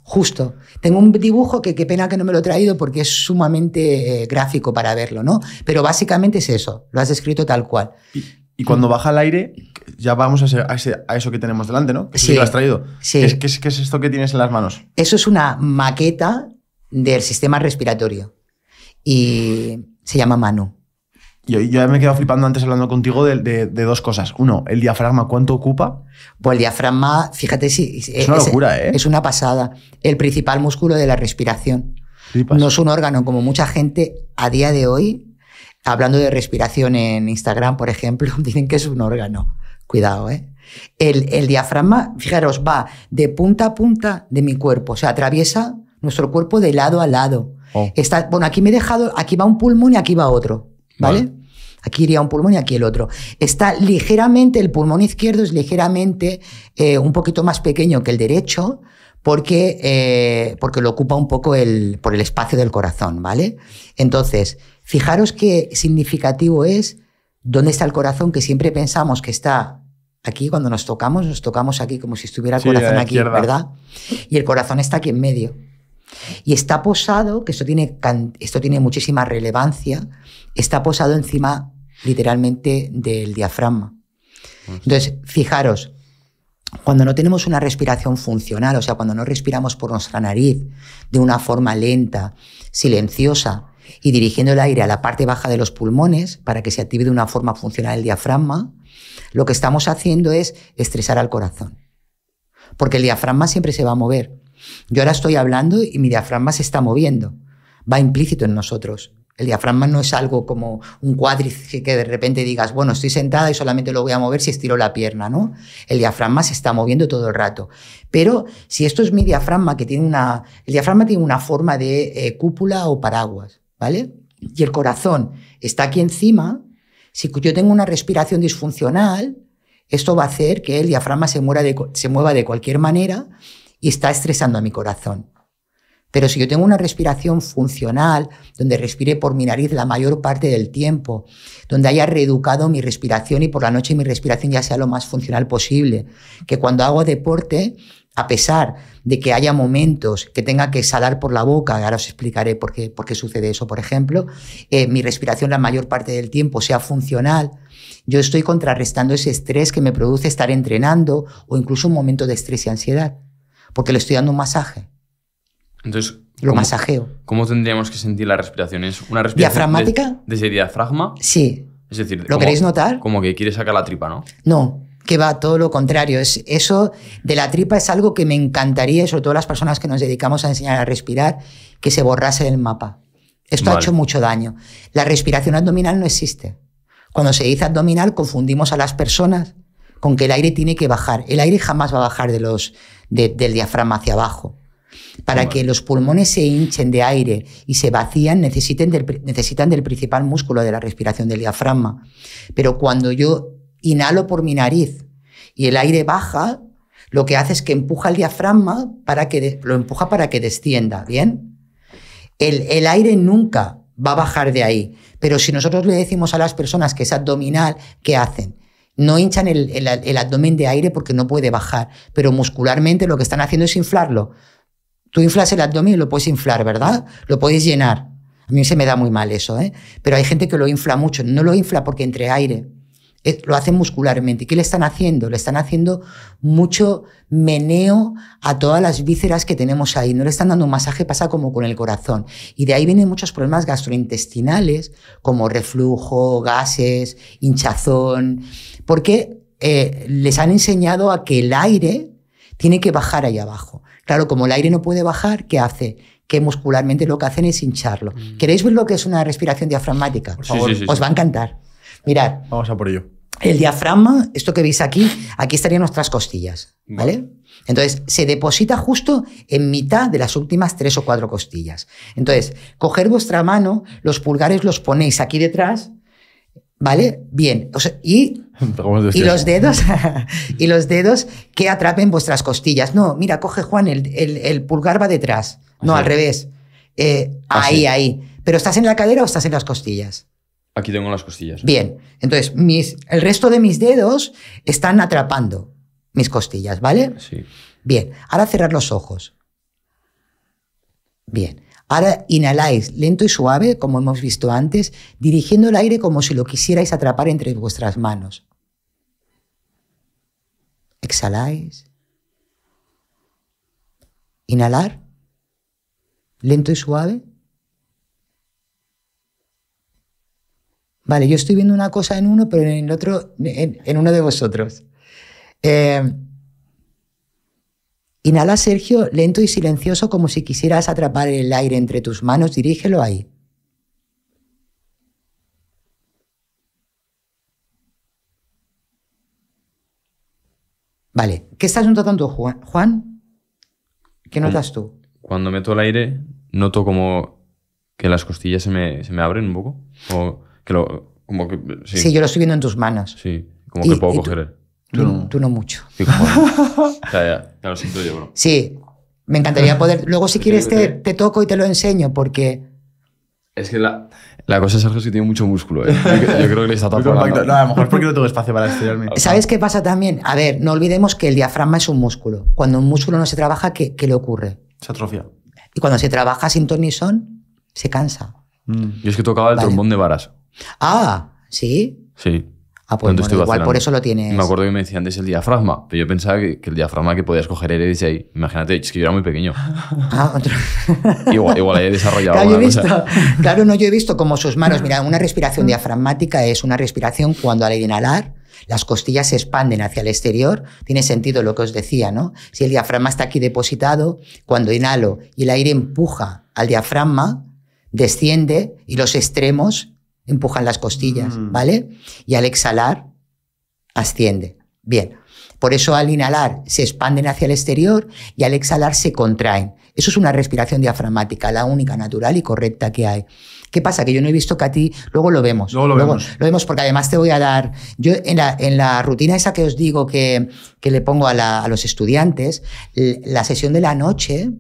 Justo. Tengo un dibujo que qué pena que no me lo he traído porque es sumamente eh, gráfico para verlo, ¿no? Pero básicamente es eso. Lo has descrito tal cual. Y, cuando baja el aire, ya vamos a, a, eso que tenemos delante, ¿no? Que sí, lo has traído. Sí. ¿Qué es, es esto que tienes en las manos? Eso es una maqueta del sistema respiratorio y se llama mano yo, ya me he quedado flipando antes hablando contigo de, dos cosas. Uno, el diafragma, ¿cuánto ocupa? Pues el diafragma, fíjate, si es, una locura, ¿eh? Es una pasada. El principal músculo de la respiración. No es un órgano, como mucha gente a día de hoy, hablando de respiración en Instagram, por ejemplo, (laughs) dicen que es un órgano. Cuidado, ¿eh? El, diafragma, fijaros, va de punta a punta de mi cuerpo, o sea, atraviesa nuestro cuerpo de lado a lado. Oh. Está, bueno, aquí me he dejado, aquí va un pulmón y aquí va otro. ¿vale? Aquí iría un pulmón y aquí el otro. Está ligeramente, el pulmón izquierdo es ligeramente eh, un poquito más pequeño que el derecho porque, eh, porque lo ocupa un poco el, por el espacio del corazón, ¿vale? Entonces, fijaros qué significativo es dónde está el corazón, que siempre pensamos que está aquí cuando nos tocamos, nos tocamos aquí como si estuviera el corazón aquí, ¿verdad? Y el corazón está aquí en medio. Y está posado, que esto tiene, muchísima relevancia, está posado encima literalmente del diafragma. Entonces, fijaros, cuando no tenemos una respiración funcional, o sea, cuando no respiramos por nuestra nariz de una forma lenta, silenciosa, y dirigiendo el aire a la parte baja de los pulmones para que se active de una forma funcional el diafragma, lo que estamos haciendo es estresar al corazón. Porque el diafragma siempre se va a mover. Yo ahora estoy hablando y mi diafragma se está moviendo. Va implícito en nosotros. El diafragma no es algo como un cuádrice que de repente digas, bueno, estoy sentada y solamente lo voy a mover si estiro la pierna, ¿no? El diafragma se está moviendo todo el rato. Pero si esto es mi diafragma, que tiene una. El diafragma tiene una forma de eh, cúpula o paraguas, ¿vale? Y el corazón está aquí encima. Si yo tengo una respiración disfuncional, esto va a hacer que el diafragma se, se mueva de cualquier manera y está estresando a mi corazón. Pero si yo tengo una respiración funcional, donde respire por mi nariz la mayor parte del tiempo, donde haya reeducado mi respiración y por la noche mi respiración ya sea lo más funcional posible, que cuando hago deporte, a pesar de que haya momentos que tenga que exhalar por la boca, ahora os explicaré por qué, por qué sucede eso, por ejemplo, eh, mi respiración la mayor parte del tiempo sea funcional, yo estoy contrarrestando ese estrés que me produce estar entrenando o incluso un momento de estrés y ansiedad porque le estoy dando un masaje. Entonces, lo masajeo. ¿Cómo tendríamos que sentir la respiración? ¿Es una respiración diafragmática? De, diafragma. Sí. Es decir, ¿lo queréis notar? Como que quiere sacar la tripa, ¿no? No, que va todo lo contrario. Es, eso de la tripa es algo que me encantaría, sobre todo las personas que nos dedicamos a enseñar a respirar, que se borrase del mapa. Esto ha hecho mucho daño. La respiración abdominal no existe. Cuando se dice abdominal confundimos a las personas con que el aire tiene que bajar. El aire jamás va a bajar de los del diafragma hacia abajo. Para que los pulmones se hinchen de aire y se vacían, necesitan del principal músculo de la respiración del diafragma. Pero cuando yo inhalo por mi nariz y el aire baja, lo que hace es que empuja el diafragma para que lo empuja para que descienda, ¿bien? El, el aire nunca va a bajar de ahí. Pero si nosotros le decimos a las personas que es abdominal, ¿qué hacen? No hinchan el, abdomen de aire porque no puede bajar, pero muscularmente lo que están haciendo es inflarlo. Tú inflas el abdomen y lo puedes inflar, ¿verdad? Lo puedes llenar. A mí se me da muy mal eso, ¿eh? Pero hay gente que lo infla mucho. No lo infla porque entre aire. Eh, lo hacen muscularmente. ¿Qué le están haciendo? Le están haciendo mucho meneo a todas las vísceras que tenemos ahí. No le están dando un masaje, pasa como con el corazón. Y de ahí vienen muchos problemas gastrointestinales, como reflujo, gases, hinchazón, porque eh, les han enseñado a que el aire tiene que bajar ahí abajo. Claro, como el aire no puede bajar, ¿qué hace? Que muscularmente lo que hacen es hincharlo. Mm. ¿Queréis ver lo que es una respiración diafragmática? Por favor, os va a encantar. Mirad. Vamos a por ello. El diafragma, esto que veis aquí, aquí estarían nuestras costillas, ¿vale? Entonces, se deposita justo en mitad de las últimas tres o cuatro costillas. Entonces, coger vuestra mano, los pulgares los ponéis aquí detrás, ¿Vale? Bien. y, (laughs) los dedos, (laughs) y los dedos que atrapen vuestras costillas. No, mira, coge Juan, el, el, pulgar va detrás. No, al revés. Eh, ah, ahí, ahí. Pero ¿estás en la cadera o estás en las costillas? Aquí tengo las costillas. Bien. Entonces, mis, el resto de mis dedos están atrapando mis costillas, ¿vale? Sí. Bien. Ahora cerrar los ojos. Bien. Ahora inhaláis lento y suave, como hemos visto antes, dirigiendo el aire como si lo quisierais atrapar entre vuestras manos. Exhaláis. Inhalar. Lento y suave. Vale, yo estoy viendo una cosa en uno, pero en el otro, en, uno de vosotros. Eh, Inhala, Sergio, lento y silencioso como si quisieras atrapar el aire entre tus manos. Dirígelo ahí. Vale, ¿qué estás notando, tú, ¿Juan? ¿Qué notas tú? Cuando meto el aire, noto como que las costillas se me, abren un poco. O que lo, como sí. sí. yo lo estoy viendo en tus manos. Sí, como que puedo coger. Tú no, mucho. Sí, (laughs) ya, lo siento yo, bro. Sí, me encantaría poder. Luego, si quieres, te, toco y te lo enseño, porque. Es que la, la cosa, Sergio, es que tiene mucho músculo. ¿eh? Yo, creo que le está tapando. No, a lo mejor porque no tengo espacio para estudiarme. ¿Sabes qué pasa también? A ver, no olvidemos que el diafragma es un músculo. Cuando un músculo no se trabaja, ¿qué, qué le ocurre? Se atrofia. Y cuando se trabaja sin tornisón, se cansa. Mm. Y es que tocaba el trombón de varas. Ah, sí. Sí. Ah, pues igual por eso lo tienes. Me acuerdo que me decían antes el diafragma, pero yo pensaba que, el diafragma que podías coger era ese ahí. Imagínate, es que yo era muy pequeño. (laughs) Ah, (laughs) igual, igual desarrollado claro, (laughs) Claro, no, yo he visto como sus manos. Mira, una respiración diafragmática es una respiración cuando al inhalar las costillas se expanden hacia el exterior, tiene sentido lo que os decía, ¿no? Si el diafragma está aquí depositado, cuando inhalo y el aire empuja al diafragma, desciende y los extremos empujan las costillas, mm. ¿vale? Y al exhalar, asciende. Bien. Por eso al inhalar se expanden hacia el exterior y al exhalar se contraen. Eso es una respiración diafragmática, la única natural y correcta que hay. ¿Qué pasa? Que yo no he visto que a ti, luego lo vemos. No lo vemos. Lo vemos porque además te voy a dar, yo en la, rutina esa que os digo que, que le pongo a, a los estudiantes, la sesión de la noche,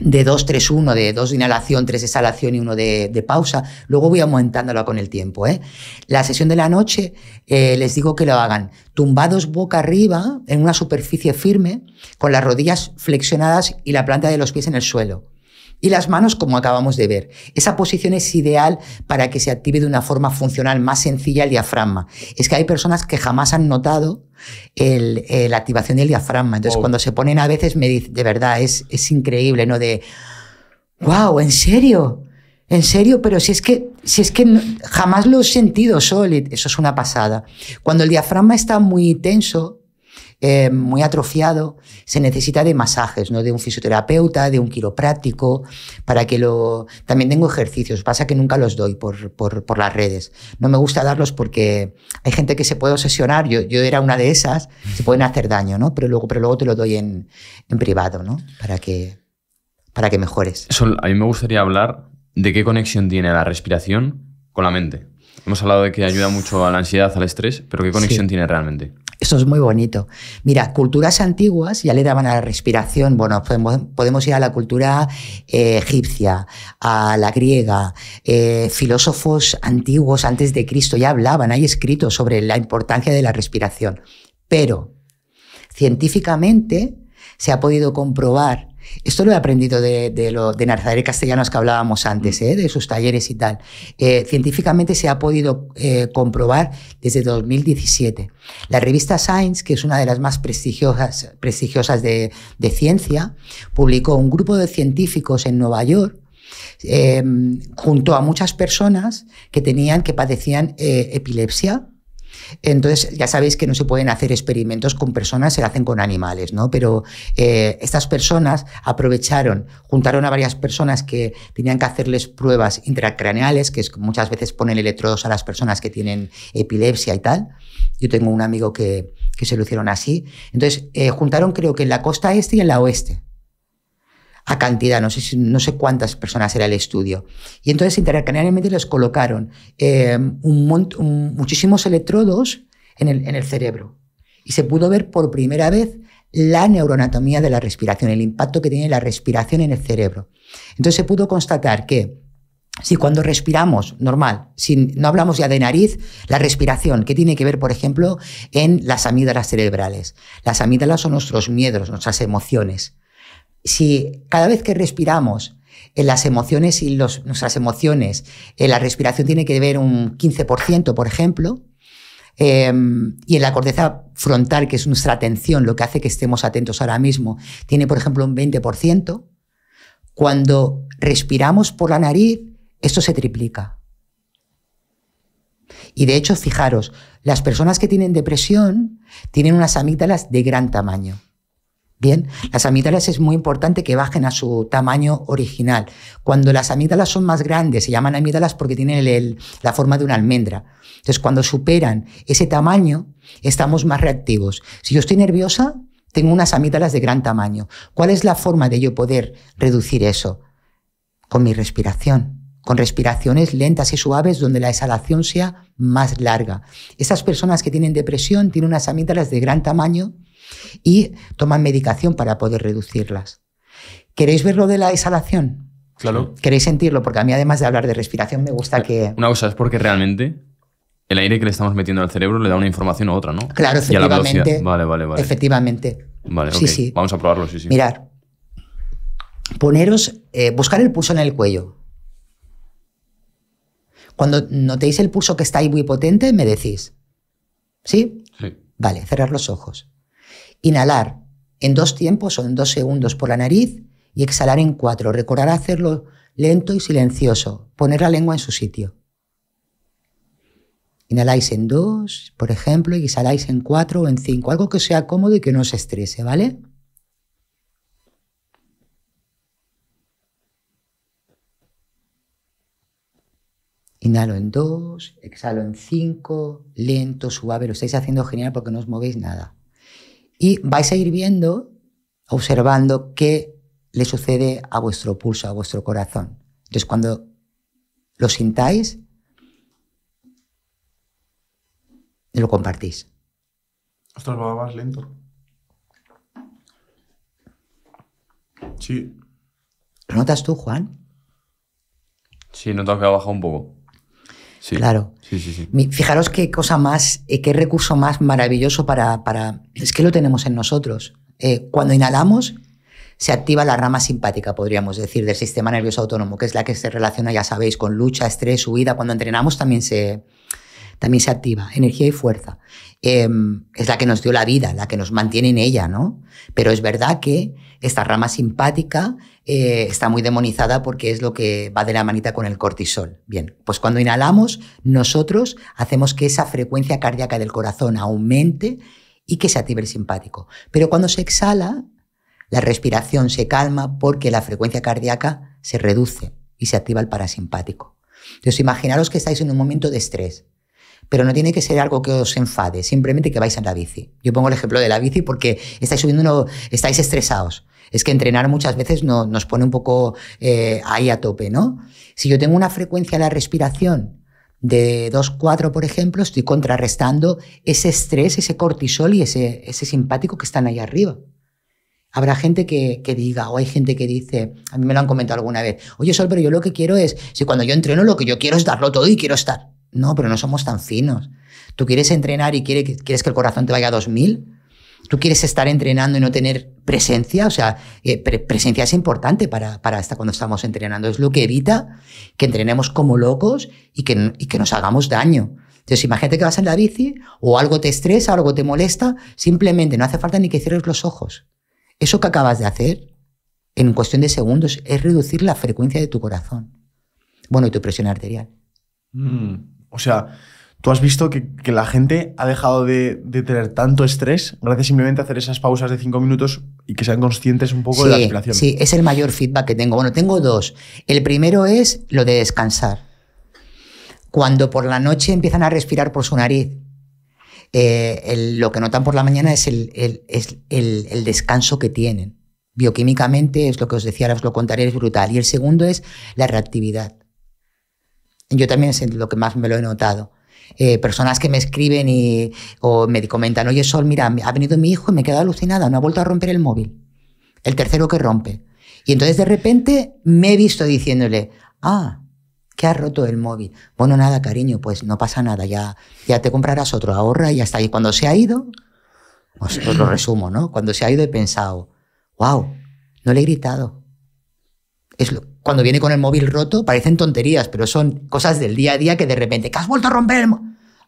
de 2, 3, 1, de 2 de inhalación, 3 de exhalación y 1 de, pausa. Luego voy aumentándolo con el tiempo. ¿eh? La sesión de la noche eh, les digo que lo hagan tumbados boca arriba en una superficie firme, con las rodillas flexionadas y la planta de los pies en el suelo. Y las manos, como acabamos de ver. Esa posición es ideal para que se active de una forma funcional más sencilla el diafragma. Es que hay personas que jamás han notado eh, la activación del diafragma. Entonces, oh. cuando se ponen a veces, me dicen, de verdad, es, es increíble, ¿no? De, wow, ¿en serio? En serio, pero si es que, si es que jamás lo he sentido, solo. eso es una pasada. Cuando el diafragma está muy tenso, eh, muy atrofiado, se necesita de masajes, ¿no? De un fisioterapeuta, de un quiropráctico, para que lo... También tengo ejercicios, pasa que nunca los doy por, las redes. No me gusta darlos porque hay gente que se puede obsesionar, yo, yo era una de esas, se pueden hacer daño, ¿no? Pero luego, pero luego te lo doy en, privado, ¿no? Para que, para que mejores. a mí me gustaría hablar de qué conexión tiene la respiración con la mente. Hemos hablado de que ayuda mucho a la ansiedad, al estrés, pero ¿qué conexión tiene realmente? Eso es muy bonito. Mira, culturas antiguas ya le daban a la respiración, bueno, podemos, ir a la cultura eh, egipcia, a la griega, eh, filósofos antiguos antes de Cristo ya hablaban, hay escritos sobre la importancia de la respiración. Pero científicamente se ha podido comprobar esto lo he aprendido de, de, lo, de Castellanos que hablábamos antes, mm. ¿eh? de sus talleres y tal. Eh, científicamente se ha podido eh, comprobar desde 2017. La revista Science, que es una de las más prestigiosas, prestigiosas de, de ciencia, publicó un grupo de científicos en Nueva York junto a muchas personas que tenían, que padecían epilepsia entonces, ya sabéis que no se pueden hacer experimentos con personas, se hacen con animales, ¿no? Pero eh, estas personas aprovecharon, juntaron a varias personas que tenían que hacerles pruebas intracraneales, que es, muchas veces ponen electrodos a las personas que tienen epilepsia y tal. Yo tengo un amigo que, se lo hicieron así. Entonces, eh, juntaron creo que en la costa este y en la oeste a cantidad, no sé, no sé cuántas personas era el estudio. Y entonces intracanalmente les colocaron em, un muchísimos electrodos en el, cerebro. Y se pudo ver por primera vez la neuroanatomía de la respiración, el impacto que tiene la respiración en el cerebro. Entonces se pudo constatar que si cuando respiramos normal, si no hablamos ya de nariz, la respiración, ¿qué tiene que ver, por ejemplo, en las amígdalas cerebrales. Las amígdalas son nuestros miedos, nuestras emociones si cada vez que respiramos, en las emociones y nuestras emociones, la respiración tiene que ver un 15%, por ejemplo, em, y en la corteza frontal, que es nuestra atención, lo que hace que estemos atentos ahora mismo, tiene, por ejemplo, un 20%. Cuando respiramos por la nariz, esto se triplica. Y de hecho, fijaros, las personas que tienen depresión tienen unas amígdalas de gran tamaño. Bien, las amígdalas es muy importante que bajen a su tamaño original. Cuando las amígdalas son más grandes, se llaman amígdalas porque tienen la forma de una almendra. Entonces, cuando superan ese tamaño, estamos más reactivos. Si yo estoy nerviosa, tengo unas amígdalas de gran tamaño. ¿Cuál es la forma de yo poder reducir eso? Con mi respiración con respiraciones lentas y suaves donde la exhalación sea más larga. Esas personas que tienen depresión tienen unas amígdalas de gran tamaño y toman medicación para poder reducirlas. ¿Queréis ver lo de la exhalación? Claro. ¿Queréis sentirlo? Porque a mí, además de hablar de respiración, me gusta que. Una cosa es porque realmente el aire que le estamos metiendo al cerebro le da una información a otra, ¿no? Claro, efectivamente. vale, vale, vale. Efectivamente. Vale, sí, sí. Vamos a probarlo, sí, sí. Mirar. Poneros, eh, buscar el pulso en el cuello. Cuando notéis el pulso que está ahí muy potente, me decís. ¿Sí? Sí. Vale, cerrar los ojos. Inhalar en dos tiempos o en dos segundos por la nariz y exhalar en cuatro. Recordar hacerlo lento y silencioso. Poner la lengua en su sitio. Inhaláis en dos, por ejemplo, y exhaláis en cuatro o en cinco. Algo que sea cómodo y que no os estrese, ¿vale? Inhalo en dos, exhalo en cinco, lento, suave. Lo estáis haciendo genial porque no os movéis nada. Y vais a ir viendo, observando qué le sucede a vuestro pulso, a vuestro corazón. Entonces, cuando lo sintáis, lo compartís. Ostras, va más lento. Sí. ¿Lo notas tú, Juan? Sí, noto que ha bajado un poco claro. Fijaros qué cosa más, eh, qué recurso más maravilloso para, Es que lo tenemos en nosotros. Eh, cuando inhalamos, se activa la rama simpática, podríamos decir, del sistema nervioso autónomo, que es la que se relaciona, ya sabéis, con lucha, estrés, huida. Cuando entrenamos también se, también se activa, energía y fuerza. Em, es la que nos dio la vida, la que nos mantiene en ella, ¿no? Pero es verdad que esta rama simpática eh, está muy demonizada porque es lo que va de la manita con el cortisol. Bien, pues cuando inhalamos, nosotros hacemos que esa frecuencia cardíaca del corazón aumente y que se active el simpático. Pero cuando se exhala, la respiración se calma porque la frecuencia cardíaca se reduce y se activa el parasimpático. Entonces, imaginaros que estáis en un momento de estrés, pero no tiene que ser algo que os enfade, simplemente que vais en la bici. Yo pongo el ejemplo de la bici porque estáis subiendo, estáis estresados. Es que entrenar muchas veces nos pone un poco eh, ahí a tope, ¿no? Si yo tengo una frecuencia de la respiración de 2-4, por ejemplo, estoy contrarrestando ese estrés, ese cortisol y ese, ese simpático que están ahí arriba. Habrá gente que, que, diga, o hay gente que dice, a mí me lo han comentado alguna vez, oye Sol, pero yo lo que quiero es, si cuando yo entreno lo que yo quiero es darlo todo y quiero estar. No, pero no somos tan finos. Tú quieres entrenar y quieres, quieres que el corazón te vaya a 2000, ¿Tú quieres estar entrenando y no tener presencia? O sea, eh, presencia es importante para, hasta cuando estamos entrenando. Es lo que evita que entrenemos como locos y que, nos hagamos daño. Entonces, imagínate que vas en la bici o algo te estresa, algo te molesta, simplemente no hace falta ni que cierres los ojos. Eso que acabas de hacer, en cuestión de segundos, es reducir la frecuencia de tu corazón. Bueno, y tu presión arterial. Mm. o sea, tú has visto que, la gente ha dejado de, tener tanto estrés gracias simplemente a hacer esas pausas de cinco minutos y que sean conscientes un poco de la respiración. Sí, es el mayor feedback que tengo. Bueno, tengo dos. El primero es lo de descansar. Cuando por la noche empiezan a respirar por su nariz, eh, lo que notan por la mañana es, el, es el descanso que tienen. Bioquímicamente es lo que os decía, ahora os lo contaré, es brutal. Y el segundo es la reactividad. Yo también es lo que más me lo he notado. Eh, personas que me escriben y, o me comentan, oye Sol, mira, ha venido mi hijo y me he quedado alucinada, no ha vuelto a romper el móvil. El tercero que rompe. Y entonces de repente me he visto diciéndole, ah, que ha roto el móvil. Bueno, nada, cariño, pues no pasa nada, ya, ya te comprarás otro, ahorra y hasta ahí. Cuando se ha ido, os, pues, pues lo resumo, ¿no? Cuando se ha ido he pensado, wow, no le he gritado. Es lo, cuando viene con el móvil roto, parecen tonterías, pero son cosas del día a día que de repente, ¿qué has vuelto a romper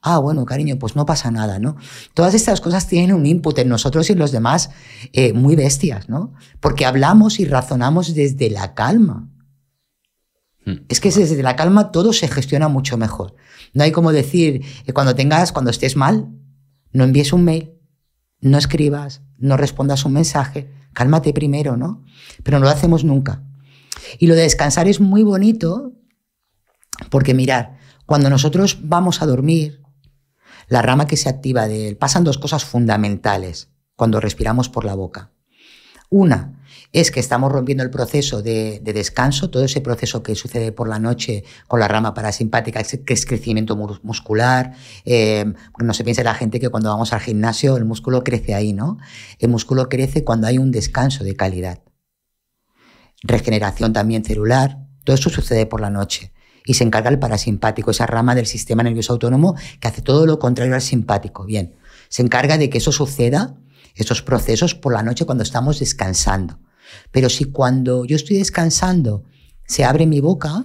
Ah, bueno, cariño, pues no pasa nada, ¿no? Todas estas cosas tienen un input en nosotros y en los demás eh, muy bestias, ¿no? Porque hablamos y razonamos desde la calma. Hmm. Es que desde la calma todo se gestiona mucho mejor. No hay como decir eh, cuando tengas, cuando estés mal, no envíes un mail, no escribas, no respondas un mensaje, cálmate primero, ¿no? Pero no lo hacemos nunca. Y lo de descansar es muy bonito porque mirar, cuando nosotros vamos a dormir, la rama que se activa de él, pasan dos cosas fundamentales cuando respiramos por la boca. Una es que estamos rompiendo el proceso de, descanso, todo ese proceso que sucede por la noche con la rama parasimpática, que es crecimiento muscular. Eh, no se piensa la gente que cuando vamos al gimnasio el músculo crece ahí, ¿no? El músculo crece cuando hay un descanso de calidad regeneración también celular, todo eso sucede por la noche. Y se encarga el parasimpático, esa rama del sistema nervioso autónomo que hace todo lo contrario al simpático. Bien, se encarga de que eso suceda, esos procesos, por la noche cuando estamos descansando. Pero si cuando yo estoy descansando se abre mi boca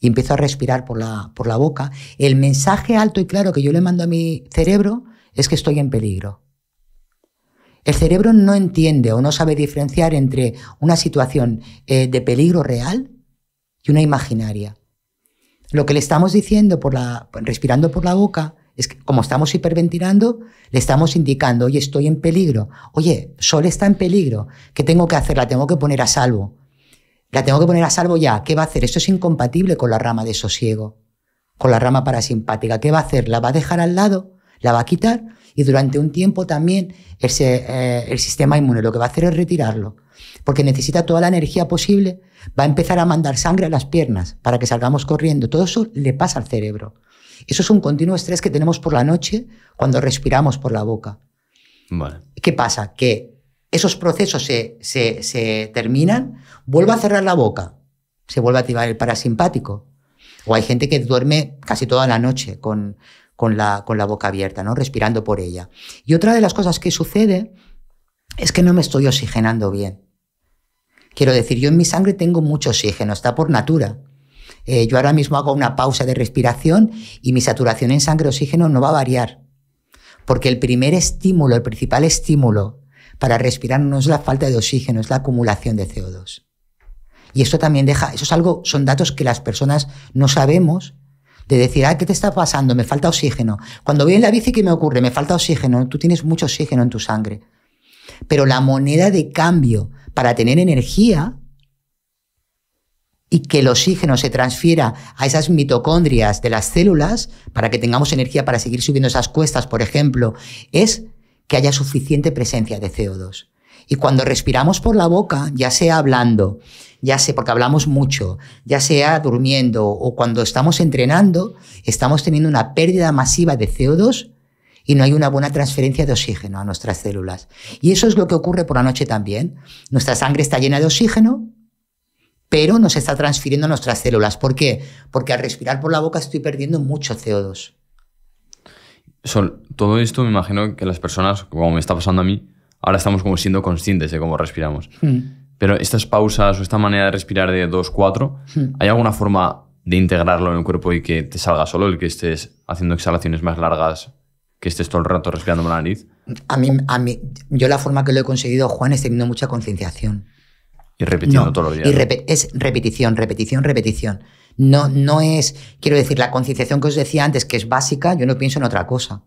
y empiezo a respirar por la, por la boca, el mensaje alto y claro que yo le mando a mi cerebro es que estoy en peligro. El cerebro no entiende o no sabe diferenciar entre una situación eh, de peligro real y una imaginaria. Lo que le estamos diciendo respirando por la boca es que como estamos hiperventilando, le estamos indicando, oye, estoy en peligro, oye, Sol está en peligro, ¿qué tengo que hacer? La tengo que poner a salvo. La tengo que poner a salvo ya, ¿qué va a hacer? Esto es incompatible con la rama de sosiego, con la rama parasimpática. ¿Qué va a hacer? ¿La va a dejar al lado? ¿La va a quitar? Y durante un tiempo también ese, eh, el sistema inmune lo que va a hacer es retirarlo, porque necesita toda la energía posible, va a empezar a mandar sangre a las piernas para que salgamos corriendo. Todo eso le pasa al cerebro. Eso es un continuo estrés que tenemos por la noche cuando respiramos por la boca. ¿Qué pasa? Que esos procesos se, se terminan, vuelve a cerrar la boca, se vuelve a activar el parasimpático. O hay gente que duerme casi toda la noche con, con la, con la boca abierta, ¿no? respirando por ella. Y otra de las cosas que sucede es que no me estoy oxigenando bien. Quiero decir, yo en mi sangre tengo mucho oxígeno, está por natura. Eh, yo ahora mismo hago una pausa de respiración y mi saturación en sangre oxígeno no va a variar. Porque el primer estímulo, el principal estímulo para respirar no es la falta de oxígeno, es la acumulación de CO2. Y esto también deja, eso es algo, son datos que las personas no sabemos de decir, ah, ¿qué te está pasando? Me falta oxígeno. Cuando voy en la bici, ¿qué me ocurre? Me falta oxígeno. Tú tienes mucho oxígeno en tu sangre. Pero la moneda de cambio para tener energía y que el oxígeno se transfiera a esas mitocondrias de las células para que tengamos energía para seguir subiendo esas cuestas, por ejemplo, es que haya suficiente presencia de CO2. Y cuando respiramos por la boca, ya sea hablando, ya sé, porque hablamos mucho, ya sea durmiendo o cuando estamos entrenando, estamos teniendo una pérdida masiva de CO2 y no hay una buena transferencia de oxígeno a nuestras células. Y eso es lo que ocurre por la noche también. Nuestra sangre está llena de oxígeno, pero no se está transfiriendo a nuestras células. ¿Por qué? Porque al respirar por la boca estoy perdiendo mucho CO2. Sol, todo esto me imagino que las personas, como me está pasando a mí, ahora estamos como siendo conscientes de cómo respiramos. Hmm. Pero estas pausas o esta manera de respirar de 2-4, hmm. ¿hay alguna forma de integrarlo en el cuerpo y que te salga solo el que estés haciendo exhalaciones más largas, que estés todo el rato respirando por la nariz? A mí, a mí, yo la forma que lo he conseguido, Juan, es teniendo mucha concienciación. Y repitiendo todo lo día. Y es repetición, repetición, repetición. No, no es, quiero decir, la concienciación que os decía antes, que es básica, yo no pienso en otra cosa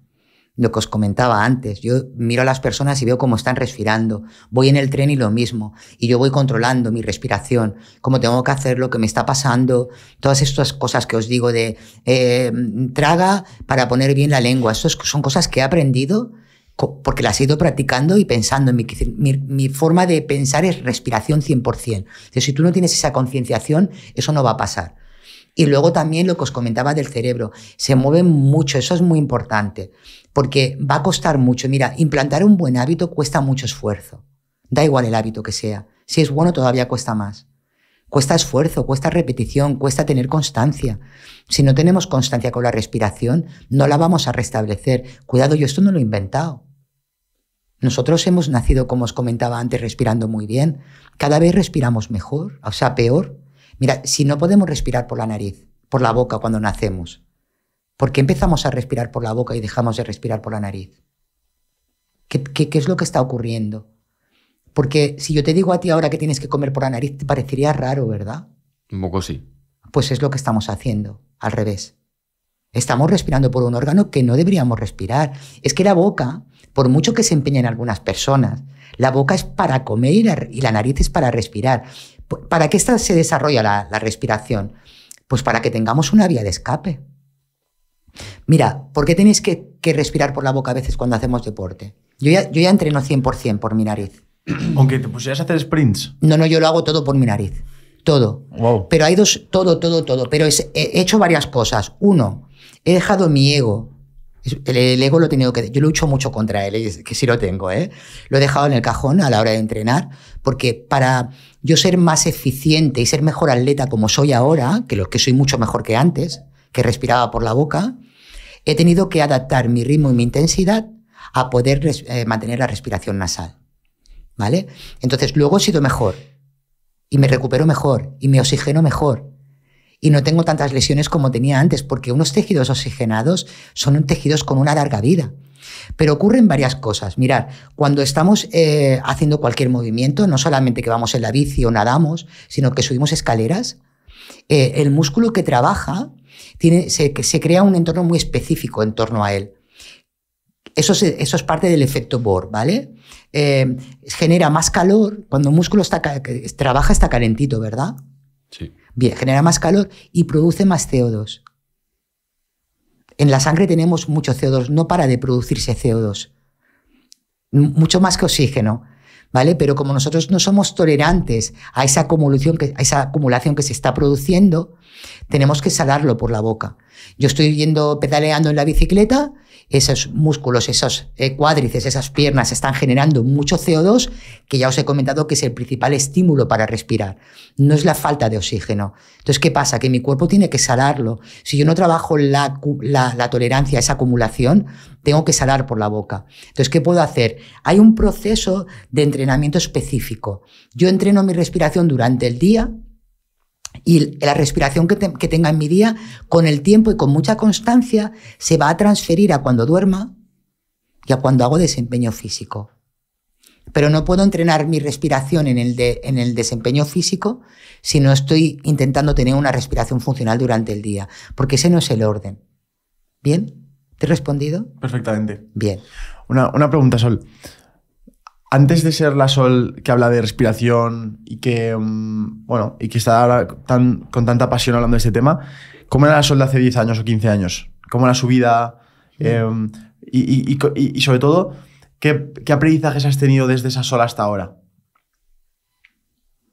lo que os comentaba antes. Yo miro a las personas y veo cómo están respirando. Voy en el tren y lo mismo. Y yo voy controlando mi respiración, cómo tengo que hacer, lo que me está pasando, todas estas cosas que os digo de eh, traga para poner bien la lengua. son cosas que he aprendido porque las he ido practicando y pensando. Mi, forma de pensar es respiración 100%. si tú no tienes esa concienciación, eso no va a pasar. Y luego también lo que os comentaba del cerebro. Se mueve mucho, eso es muy importante porque va a costar mucho. Mira, implantar un buen hábito cuesta mucho esfuerzo. Da igual el hábito que sea. Si es bueno, todavía cuesta más. Cuesta esfuerzo, cuesta repetición, cuesta tener constancia. Si no tenemos constancia con la respiración, no la vamos a restablecer. Cuidado, yo esto no lo he inventado. Nosotros hemos nacido, como os comentaba antes, respirando muy bien. Cada vez respiramos mejor, o sea, peor. Mira, si no podemos respirar por la nariz, por la boca cuando nacemos, ¿Por qué empezamos a respirar por la boca y dejamos de respirar por la nariz? ¿Qué, es lo que está ocurriendo? Porque si yo te digo a ti ahora que tienes que comer por la nariz, te parecería raro, ¿verdad? Un poco sí. Pues es lo que estamos haciendo, al revés. Estamos respirando por un órgano que no deberíamos respirar. Es que la boca, por mucho que se empeñen algunas personas, la boca es para comer y la, nariz es para respirar. ¿Para qué se desarrolla la respiración? Pues para que tengamos una vía de escape. Mira, ¿por qué tenéis que, respirar por la boca a veces cuando hacemos deporte? Yo ya, entreno 100% por mi nariz. (clears throat) Aunque te pusieras a hacer sprints. No, no, yo lo hago todo por mi nariz. Todo. Pero hay dos, todo, todo, todo. Pero he hecho varias cosas. Uno, he dejado mi ego. El, ego lo he tenido que. Yo lucho mucho contra él, que sí lo tengo, ¿eh? Lo he dejado en el cajón a la hora de entrenar, porque para yo ser más eficiente y ser mejor atleta como soy ahora, que lo que soy mucho mejor que antes, que respiraba por la boca, he tenido que adaptar mi ritmo y mi intensidad a poder eh, mantener la respiración nasal. ¿Vale? Entonces, luego he sido mejor. Y me recupero mejor. Y me oxigeno mejor. Y no tengo tantas lesiones como tenía antes, porque unos tejidos oxigenados son tejidos con una larga vida. Pero ocurren varias cosas. Mirar, cuando estamos eh, haciendo cualquier movimiento, no solamente que vamos en la bici o nadamos, sino que subimos escaleras, eh, el músculo que trabaja se, crea un entorno muy específico en torno a él. Eso es, parte del efecto Bohr, ¿vale? Eh, genera más calor, cuando un músculo trabaja está calentito, ¿verdad? Sí. Bien, genera más calor y produce más CO2. En la sangre tenemos mucho CO2, no para de producirse CO2, mucho más que oxígeno. ¿vale? Pero como nosotros no somos tolerantes a esa acumulación que, a esa acumulación que se está produciendo, tenemos que salarlo por la boca. Yo estoy yendo pedaleando en la bicicleta esos músculos, esos eh, cuádrices, esas piernas están generando mucho CO2, que ya os he comentado que es el principal estímulo para respirar. No es la falta de oxígeno. Entonces, ¿qué pasa? Que mi cuerpo tiene que salarlo. Si yo no trabajo la, la, tolerancia a esa acumulación, tengo que salar por la boca. Entonces, ¿qué puedo hacer? Hay un proceso de entrenamiento específico. Yo entreno mi respiración durante el día y la respiración que, tenga en mi día, con el tiempo y con mucha constancia, se va a transferir a cuando duerma y a cuando hago desempeño físico. Pero no puedo entrenar mi respiración en el, en el desempeño físico si no estoy intentando tener una respiración funcional durante el día, porque ese no es el orden. ¿Bien? ¿Te he respondido? Perfectamente. Bien. Una, una pregunta, Sol antes de ser la Sol que habla de respiración y que, mm, bueno, y que está tan, con tanta pasión hablando de este tema, ¿cómo era la Sol de hace 10 años o 15 años? ¿Cómo era su vida? Eh, y, sobre todo, ¿qué, aprendizajes has tenido desde esa Sol hasta ahora?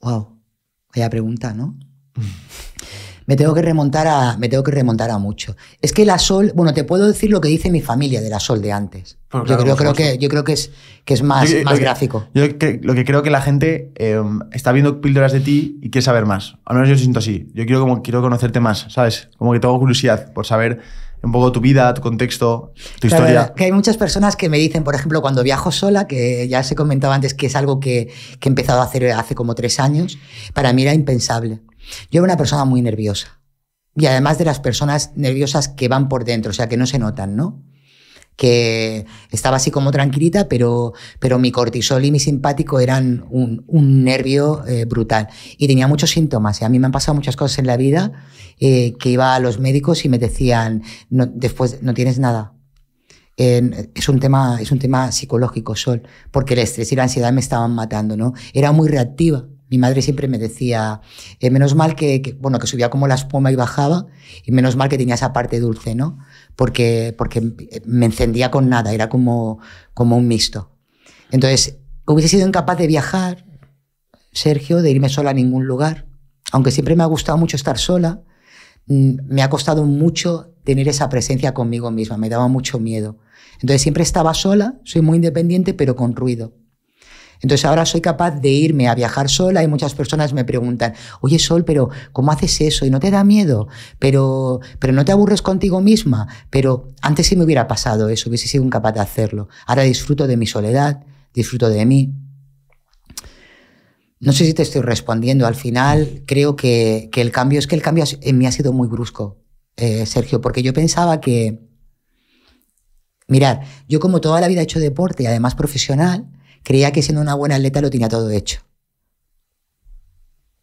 Wow, vaya pregunta, ¿no? (laughs) me tengo que remontar a, me tengo que remontar a mucho. Es que la Sol, bueno, te puedo decir lo que dice mi familia de la Sol de antes. yo, creo, que, yo creo que es, que es más, más gráfico. Yo lo que creo que la gente em, está viendo píldoras de ti y quiere saber más. Al menos yo siento así. Yo quiero, como, quiero conocerte más, ¿sabes? Como que tengo curiosidad por saber un poco tu vida, tu contexto, tu claro, historia. Que hay muchas personas que me dicen, por ejemplo, cuando viajo sola, que ya se comentaba antes que es algo que, que he empezado a hacer hace como tres años, para mí era impensable. Yo era una persona muy nerviosa. Y además de las personas nerviosas que van por dentro, o sea, que no se notan, ¿no? Que estaba así como tranquilita, pero, pero mi cortisol y mi simpático eran un, nervio eh, brutal. Y tenía muchos síntomas. Y ¿eh? a mí me han pasado muchas cosas en la vida eh, que iba a los médicos y me decían, después no tienes nada. es, un tema, es un tema psicológico, Sol, porque el estrés y la ansiedad me estaban matando, ¿no? Era muy reactiva. Mi madre siempre me decía, eh, menos mal que, bueno, que subía como la espuma y bajaba, y menos mal que tenía esa parte dulce, ¿no? Porque, porque me encendía con nada, era como, como un mixto. Entonces, hubiese sido incapaz de viajar, Sergio, de irme sola a ningún lugar. Aunque siempre me ha gustado mucho estar sola, mm, me ha costado mucho tener esa presencia conmigo misma, me daba mucho miedo. Entonces siempre estaba sola, soy muy independiente, pero con ruido. Entonces ahora soy capaz de irme a viajar sola y muchas personas me preguntan, oye Sol, pero ¿cómo haces eso? ¿Y no te da miedo? Pero, pero no te aburres contigo misma. Pero antes sí me hubiera pasado eso, hubiese sido incapaz de hacerlo. Ahora disfruto de mi soledad, disfruto de mí. No sé si te estoy respondiendo. Al final creo que, el cambio, es que el cambio en mí ha sido muy brusco, eh, Sergio, porque yo pensaba que, mirar, yo como toda la vida he hecho deporte y además profesional, Creía que siendo una buena atleta lo tenía todo hecho.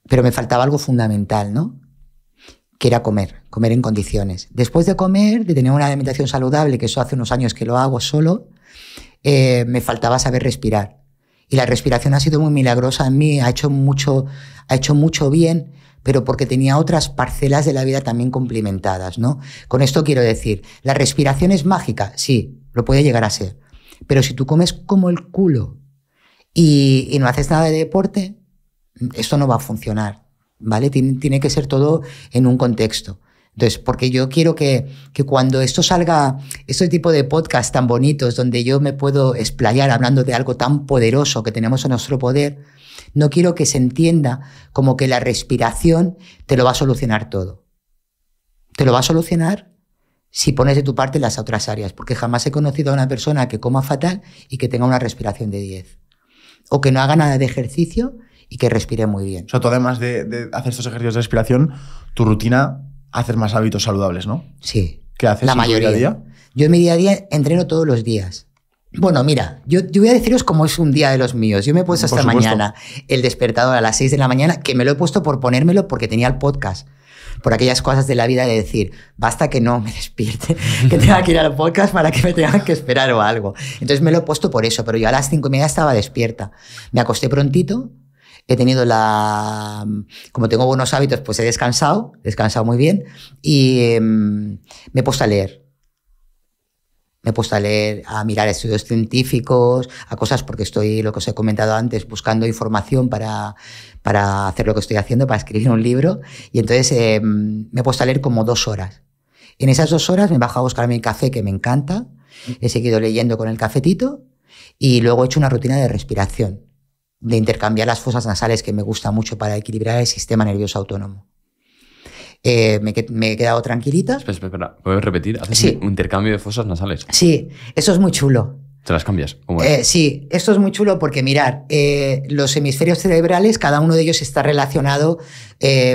Pero me faltaba algo fundamental, ¿no? Que era comer, comer en condiciones. Después de comer, de tener una alimentación saludable, que eso hace unos años que lo hago solo, eh, me faltaba saber respirar. Y la respiración ha sido muy milagrosa en mí, ha hecho mucho, ha hecho mucho bien, pero porque tenía otras parcelas de la vida también complementadas, ¿no? Con esto quiero decir, la respiración es mágica, sí, lo puede llegar a ser, pero si tú comes como el culo y, no haces nada de deporte, esto no va a funcionar, ¿vale? Tiene, que ser todo en un contexto. Entonces, porque yo quiero que, que, cuando esto salga, este tipo de podcast tan bonitos, donde yo me puedo explayar hablando de algo tan poderoso que tenemos en nuestro poder, no quiero que se entienda como que la respiración te lo va a solucionar todo. Te lo va a solucionar si pones de tu parte las otras áreas, porque jamás he conocido a una persona que coma fatal y que tenga una respiración de 10 o que no haga nada de ejercicio y que respire muy bien. O sea, tú además de, hacer estos ejercicios de respiración, tu rutina hacer más hábitos saludables, ¿no? Sí. ¿Qué haces la en mayoría. día a día? Yo en mi día a día entreno todos los días. Bueno, mira, yo, voy a deciros cómo es un día de los míos. Yo me he puesto hasta mañana el despertador a las 6 de la mañana, que me lo he puesto por ponérmelo porque tenía el podcast por aquellas cosas de la vida de decir, basta que no me despierte, (laughs) que tenga que ir al podcast para que me tengan que esperar o algo. Entonces me lo he puesto por eso, pero yo a las cinco y media estaba despierta. Me acosté prontito, he tenido la... Como tengo buenos hábitos, pues he descansado, descansado muy bien y em, me he puesto a leer me he puesto a leer, a mirar estudios científicos, a cosas porque estoy, lo que os he comentado antes, buscando información para, para hacer lo que estoy haciendo, para escribir un libro. Y entonces eh, me he puesto a leer como dos horas. En esas dos horas me he bajado a buscar mi café, que me encanta. He seguido leyendo con el cafetito y luego he hecho una rutina de respiración, de intercambiar las fosas nasales que me gusta mucho para equilibrar el sistema nervioso autónomo. Eh, me, he quedado tranquilita. Espera, espera, ¿puedes repetir? un intercambio de fosas nasales. Sí, eso es muy chulo. ¿Te las cambias? Eh, sí, esto es muy chulo porque mirar, eh, los hemisferios cerebrales, cada uno de ellos está relacionado,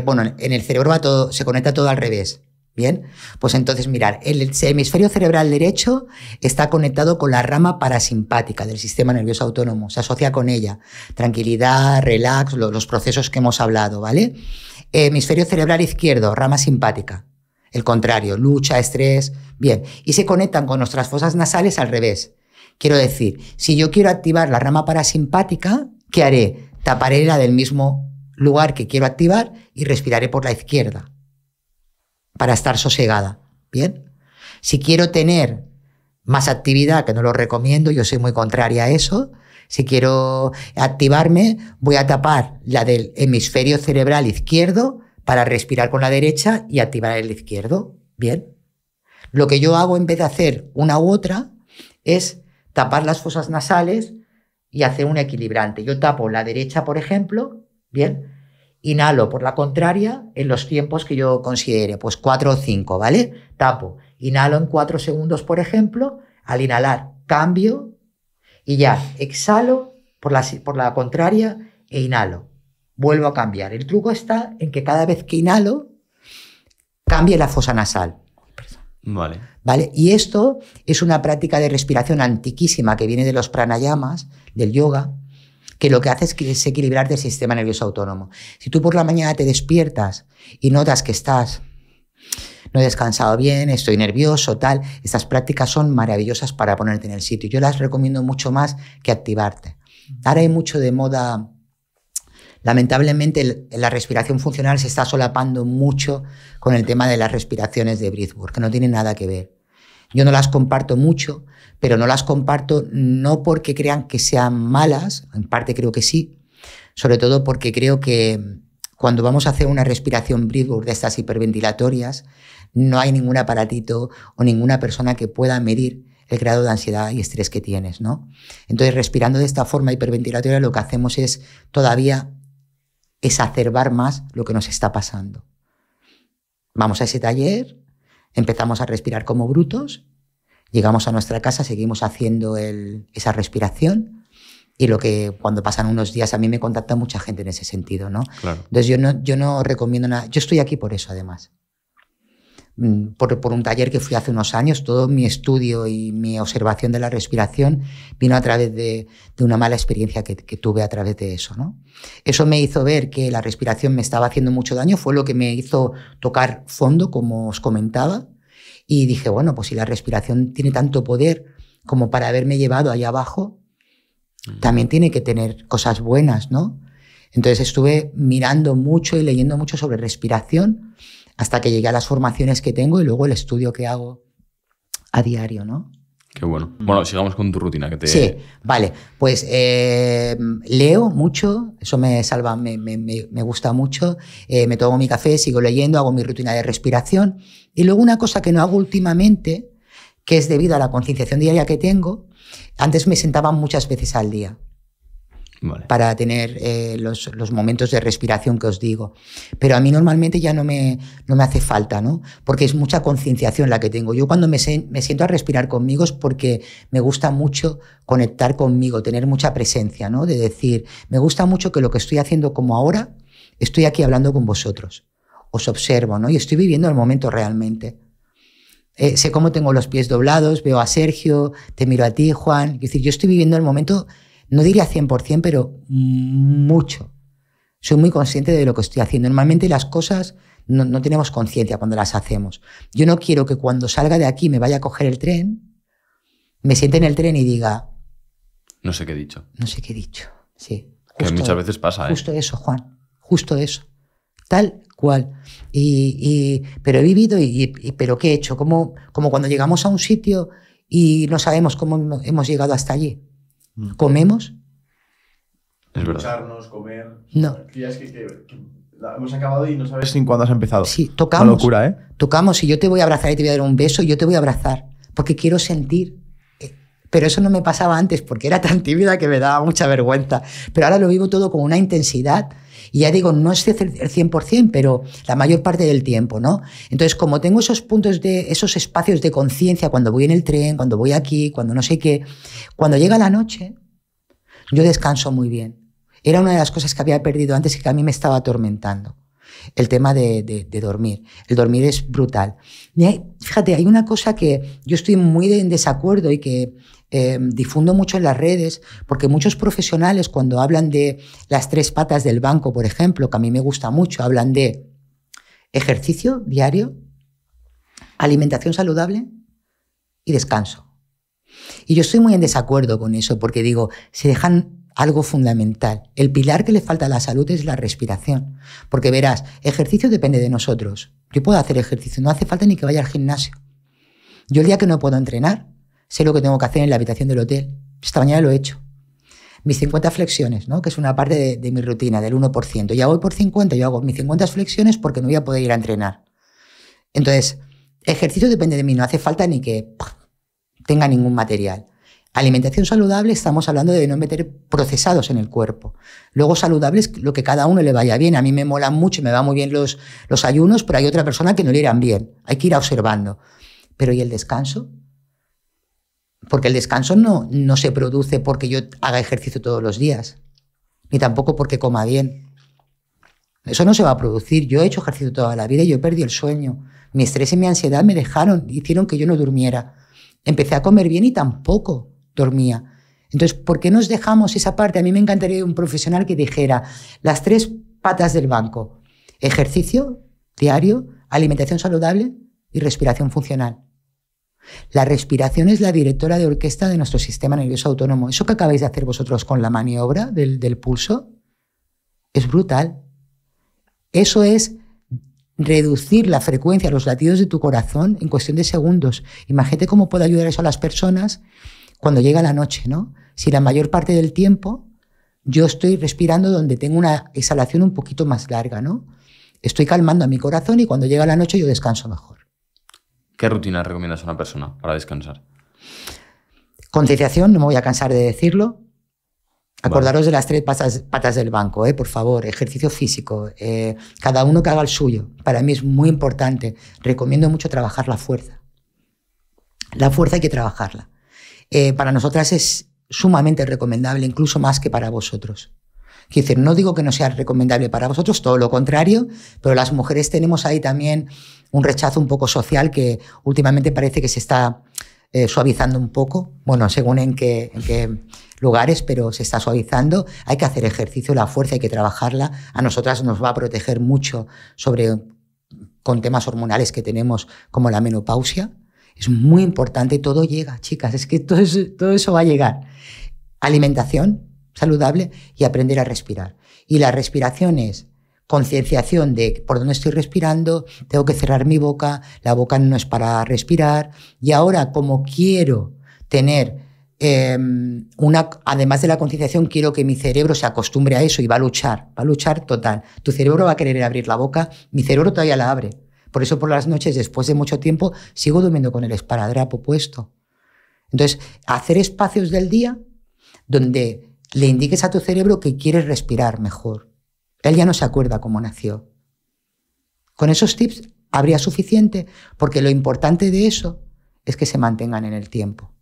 bueno, en el cerebro todo, se conecta todo al revés. Bien, pues entonces mirar, el hemisferio cerebral derecho está conectado con la rama parasimpática del sistema nervioso autónomo, se asocia con ella, tranquilidad, relax, los procesos que hemos hablado, ¿vale? hemisferio cerebral izquierdo, rama simpática. El contrario, lucha, estrés. Bien, y se conectan con nuestras fosas nasales al revés. Quiero decir, si yo quiero activar la rama parasimpática, ¿qué haré? Taparé la del mismo lugar que quiero activar y respiraré por la izquierda para estar sosegada. Bien. Si quiero tener más actividad, que no lo recomiendo, yo soy muy contraria a eso, si quiero activarme, voy a tapar la del hemisferio cerebral izquierdo para respirar con la derecha y activar el izquierdo. Bien. Lo que yo hago en vez de hacer una u otra es tapar las fosas nasales y hacer un equilibrante. Yo tapo la derecha, por ejemplo, bien, inhalo por la contraria en los tiempos que yo considere, pues 4 o 5, ¿vale? Tapo, inhalo en 4 segundos, por ejemplo, al inhalar cambio y ya, exhalo por la, por la contraria e inhalo. Vuelvo a cambiar. El truco está en que cada vez que inhalo, cambie la fosa nasal. Vale. vale. Y esto es una práctica de respiración antiquísima que viene de los pranayamas, del yoga, que lo que hace es equilibrar el sistema nervioso autónomo. Si tú por la mañana te despiertas y notas que estás no he descansado bien, estoy nervioso, tal. Estas prácticas son maravillosas para ponerte en el sitio. Yo las recomiendo mucho más que activarte. Ahora hay mucho de moda. Lamentablemente, la respiración funcional se está solapando mucho con el tema de las respiraciones de Breathwork, que no tiene nada que ver. Yo no las comparto mucho, pero no las comparto no porque crean que sean malas, en parte creo que sí, sobre todo porque creo que cuando vamos a hacer una respiración breathwork de estas hiperventilatorias, no hay ningún aparatito o ninguna persona que pueda medir el grado de ansiedad y estrés que tienes, ¿no? Entonces, respirando de esta forma hiperventilatoria, lo que hacemos es todavía exacerbar más lo que nos está pasando. Vamos a ese taller, empezamos a respirar como brutos, llegamos a nuestra casa, seguimos haciendo esa respiración, y lo que cuando pasan unos días a mí me contacta mucha gente en ese sentido, ¿no? Entonces yo no, yo no recomiendo nada. Yo estoy aquí por eso, además. Mm, por, un taller que fui hace unos años, todo mi estudio y mi observación de la respiración vino a través de, una mala experiencia que, tuve a través de eso. Eso me hizo ver que la respiración me estaba haciendo mucho daño, fue lo que me hizo tocar fondo, como os comentaba, y dije, bueno, pues si la respiración tiene tanto poder como para haberme llevado allá abajo, mm. también tiene que tener cosas buenas, ¿no? Entonces estuve mirando mucho y leyendo mucho sobre respiración hasta que llegué a las formaciones que tengo y luego el estudio que hago a diario, ¿no? Qué bueno. Bueno, sigamos con tu rutina. Que te... Sí, vale. Pues eh, leo mucho, eso me salva, me, me, me gusta mucho. Eh, me tomo mi café, sigo leyendo, hago mi rutina de respiración. Y luego una cosa que no hago últimamente, que es debido a la concienciación diaria que tengo, antes me sentaba muchas veces al día para tener eh, los, momentos de respiración que os digo. Pero a mí normalmente ya no me, no me hace falta, ¿no? Porque es mucha concienciación la que tengo. Yo cuando me, siento a respirar conmigo es porque me gusta mucho conectar conmigo, tener mucha presencia, ¿no? De decir, me gusta mucho que lo que estoy haciendo como ahora, estoy aquí hablando con vosotros. Os observo, ¿no? Y estoy viviendo el momento realmente. Eh, sé cómo tengo los pies doblados, veo a Sergio, te miro a ti, Juan. Es decir, yo estoy viviendo el momento no diría 100%, pero mucho. Soy muy consciente de lo que estoy haciendo. Normalmente las cosas no, tenemos conciencia cuando las hacemos. Yo no quiero que cuando salga de aquí me vaya a coger el tren, me siente en el tren y diga... No sé qué he dicho. No sé qué he dicho, sí. que muchas veces pasa. ¿eh? Justo eso, Juan. Justo eso. Tal cual. Y, pero he vivido y, y, pero qué he hecho. Como, como cuando llegamos a un sitio y no sabemos cómo hemos llegado hasta allí. Mm. ¿Comemos? Es Escucharnos, comer. No. Es que, hemos acabado y no sabes sin cuándo has empezado. Sí, tocamos. Una locura, ¿eh? Tocamos. Y yo te voy a abrazar y te voy a dar un beso, yo te voy a abrazar. Porque quiero sentir pero eso no me pasaba antes porque era tan tímida que me daba mucha vergüenza. Pero ahora lo vivo todo con una intensidad y ya digo, no es el 100%, pero la mayor parte del tiempo, ¿no? Entonces, como tengo esos puntos de, esos espacios de conciencia cuando voy en el tren, cuando voy aquí, cuando no sé qué, cuando llega la noche, yo descanso muy bien. Era una de las cosas que había perdido antes y que a mí me estaba atormentando. El tema de, dormir. El dormir es brutal. Y fíjate, hay una cosa que yo estoy muy en desacuerdo y que Em, difundo mucho en las redes, porque muchos profesionales cuando hablan de las tres patas del banco, por ejemplo, que a mí me gusta mucho, hablan de ejercicio diario, alimentación saludable y descanso. Y yo estoy muy en desacuerdo con eso, porque digo, se dejan algo fundamental. El pilar que le falta a la salud es la respiración. Porque verás, ejercicio depende de nosotros. Yo puedo hacer ejercicio, no hace falta ni que vaya al gimnasio. Yo el día que no puedo entrenar, sé lo que tengo que hacer en la habitación del hotel. Esta mañana lo he hecho. Mis 50 flexiones, ¿no? que es una parte de, mi rutina, del 1%. Ya voy por 50, yo hago mis 50 flexiones porque no voy a poder ir a entrenar. Entonces, ejercicio depende de mí, no hace falta ni que tenga ningún material. Alimentación saludable, estamos hablando de no meter procesados en el cuerpo. Luego saludable es lo que cada uno le vaya bien. A mí me molan mucho, me van muy bien los, los ayunos, pero hay otra persona que no le irán bien. Hay que ir observando. Pero ¿y el descanso? Porque el descanso no, no se produce porque yo haga ejercicio todos los días, ni tampoco porque coma bien. Eso no se va a producir. Yo he hecho ejercicio toda la vida y yo perdí el sueño. Mi estrés y mi ansiedad me dejaron, hicieron que yo no durmiera. Empecé a comer bien y tampoco dormía. Entonces, ¿por qué nos dejamos esa parte? A mí me encantaría un profesional que dijera las tres patas del banco. Ejercicio diario, alimentación saludable y respiración funcional. La respiración es la directora de orquesta de nuestro sistema nervioso autónomo. Eso que acabáis de hacer vosotros con la maniobra del, pulso es brutal. Eso es reducir la frecuencia, los latidos de tu corazón en cuestión de segundos. Imagínate cómo puede ayudar eso a las personas cuando llega la noche, ¿no? Si la mayor parte del tiempo yo estoy respirando donde tengo una exhalación un poquito más larga, ¿no? Estoy calmando a mi corazón y cuando llega la noche yo descanso mejor. ¿Qué rutina recomiendas a una persona para descansar? Concienciación, no me voy a cansar de decirlo. Acordaros de las tres patas, del banco, eh, por favor, ejercicio físico, eh, cada uno que haga el suyo. Para mí es muy importante. Recomiendo mucho trabajar la fuerza. La fuerza hay que trabajarla. Eh, para nosotras es sumamente recomendable, incluso más que para vosotros no digo que no sea recomendable para vosotros, todo lo contrario, pero las mujeres tenemos ahí también un rechazo un poco social que últimamente parece que se está eh, suavizando un poco, bueno, según en qué, lugares, pero se está suavizando. Hay que hacer ejercicio, la fuerza hay que trabajarla. A nosotras nos va a proteger mucho sobre con temas hormonales que tenemos como la menopausia. Es muy importante, todo llega, chicas, es que todo todo eso va a llegar. Alimentación, saludable y aprender a respirar. Y la respiración es concienciación de por dónde estoy respirando, tengo que cerrar mi boca, la boca no es para respirar. Y ahora, como quiero tener em, una, además de la concienciación, quiero que mi cerebro se acostumbre a eso y va a luchar, va a luchar total. Tu cerebro va a querer abrir la boca, mi cerebro todavía la abre. Por eso por las noches, después de mucho tiempo, sigo durmiendo con el esparadrapo puesto. Entonces, hacer espacios del día donde le indiques a tu cerebro que quieres respirar mejor. Él ya no se acuerda cómo nació. Con esos tips habría suficiente porque lo importante de eso es que se mantengan en el tiempo.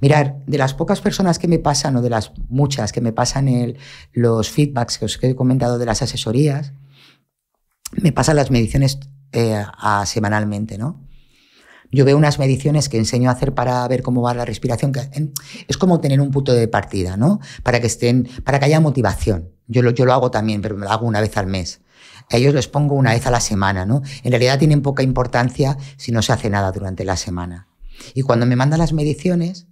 Mirar, de las pocas personas que me pasan o de las muchas que me pasan los feedbacks que os he comentado de las asesorías, me pasan las mediciones eh, semanalmente, ¿no? Yo veo unas mediciones que enseño a hacer para ver cómo va la respiración. Que es como tener un punto de partida, ¿no? Para que estén, para que haya motivación. Yo lo, yo lo hago también, pero lo hago una vez al mes. A ellos les pongo una vez a la semana, ¿no? En realidad tienen poca importancia si no se hace nada durante la semana. Y cuando me mandan las mediciones,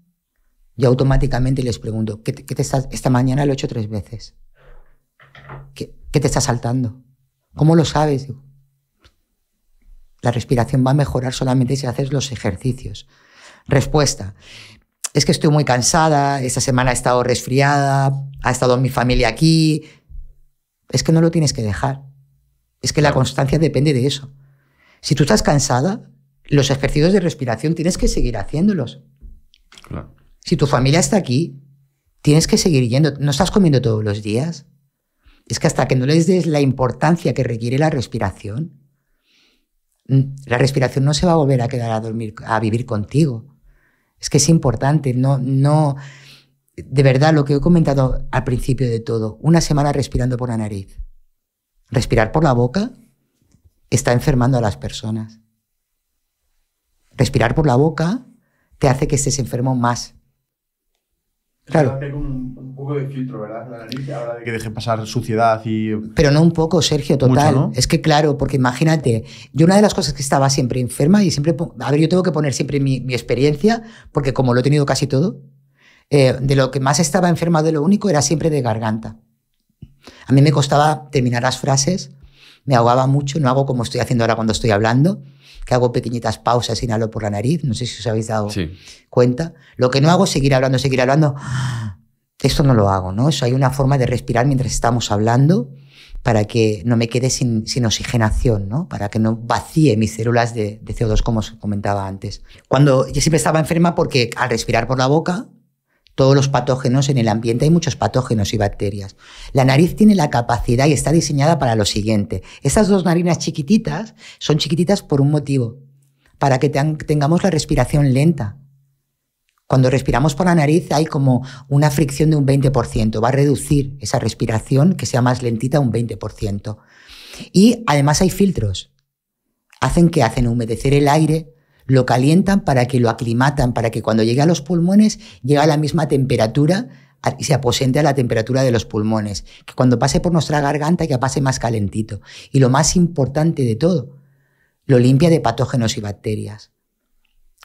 yo automáticamente les pregunto, ¿qué te, esta mañana lo he hecho tres veces? ¿Qué, ¿Qué, te está saltando? ¿Cómo lo sabes? La respiración va a mejorar solamente si haces los ejercicios. Respuesta. Es que estoy muy cansada, esta semana he estado resfriada, ha estado mi familia aquí. Es que no lo tienes que dejar. Es que la constancia depende de eso. Si tú estás cansada, los ejercicios de respiración tienes que seguir haciéndolos. Si tu familia está aquí, tienes que seguir yendo. No estás comiendo todos los días. Es que hasta que no les des la importancia que requiere la respiración, la respiración no se va a volver a quedar a dormir, a vivir contigo. Es que es importante, no, no, de verdad lo que he comentado al principio de todo, una semana respirando por la nariz. Respirar por la boca está enfermando a las personas. Respirar por la boca te hace que estés enfermo más. Claro. Hacer un, poco de filtro, ¿verdad? La nariz ahora de que deje pasar suciedad y. Pero no un poco, Sergio, total. Es que claro, porque imagínate, yo una de las cosas que estaba siempre enferma y siempre. A ver, yo tengo que poner siempre mi, experiencia, porque como lo he tenido casi todo, eh, de lo que más estaba enferma de lo único era siempre de garganta. A mí me costaba terminar las frases, me ahogaba mucho, no hago como estoy haciendo ahora cuando estoy hablando que hago pequeñitas pausas, inhalo por la nariz, no sé si os habéis dado cuenta. Lo que no hago es seguir hablando, seguir hablando. Esto no lo hago, ¿no? Eso hay una forma de respirar mientras estamos hablando para que no me quede sin, oxigenación, ¿no? Para que no vacíe mis células de, de CO2, como os comentaba antes. Cuando yo siempre estaba enferma porque al respirar por la boca todos los patógenos en el ambiente, hay muchos patógenos y bacterias. La nariz tiene la capacidad y está diseñada para lo siguiente. Estas dos narinas chiquititas son chiquititas por un motivo, para que tengamos la respiración lenta. Cuando respiramos por la nariz hay como una fricción de un 20%, va a reducir esa respiración que sea más lentita un 20%. Y además hay filtros, hacen que hacen humedecer el aire, lo calientan para que lo aclimatan, para que cuando llegue a los pulmones llegue a la misma temperatura y se aposente a la temperatura de los pulmones, que cuando pase por nuestra garganta ya pase más calentito. Y lo más importante de todo, lo limpia de patógenos y bacterias.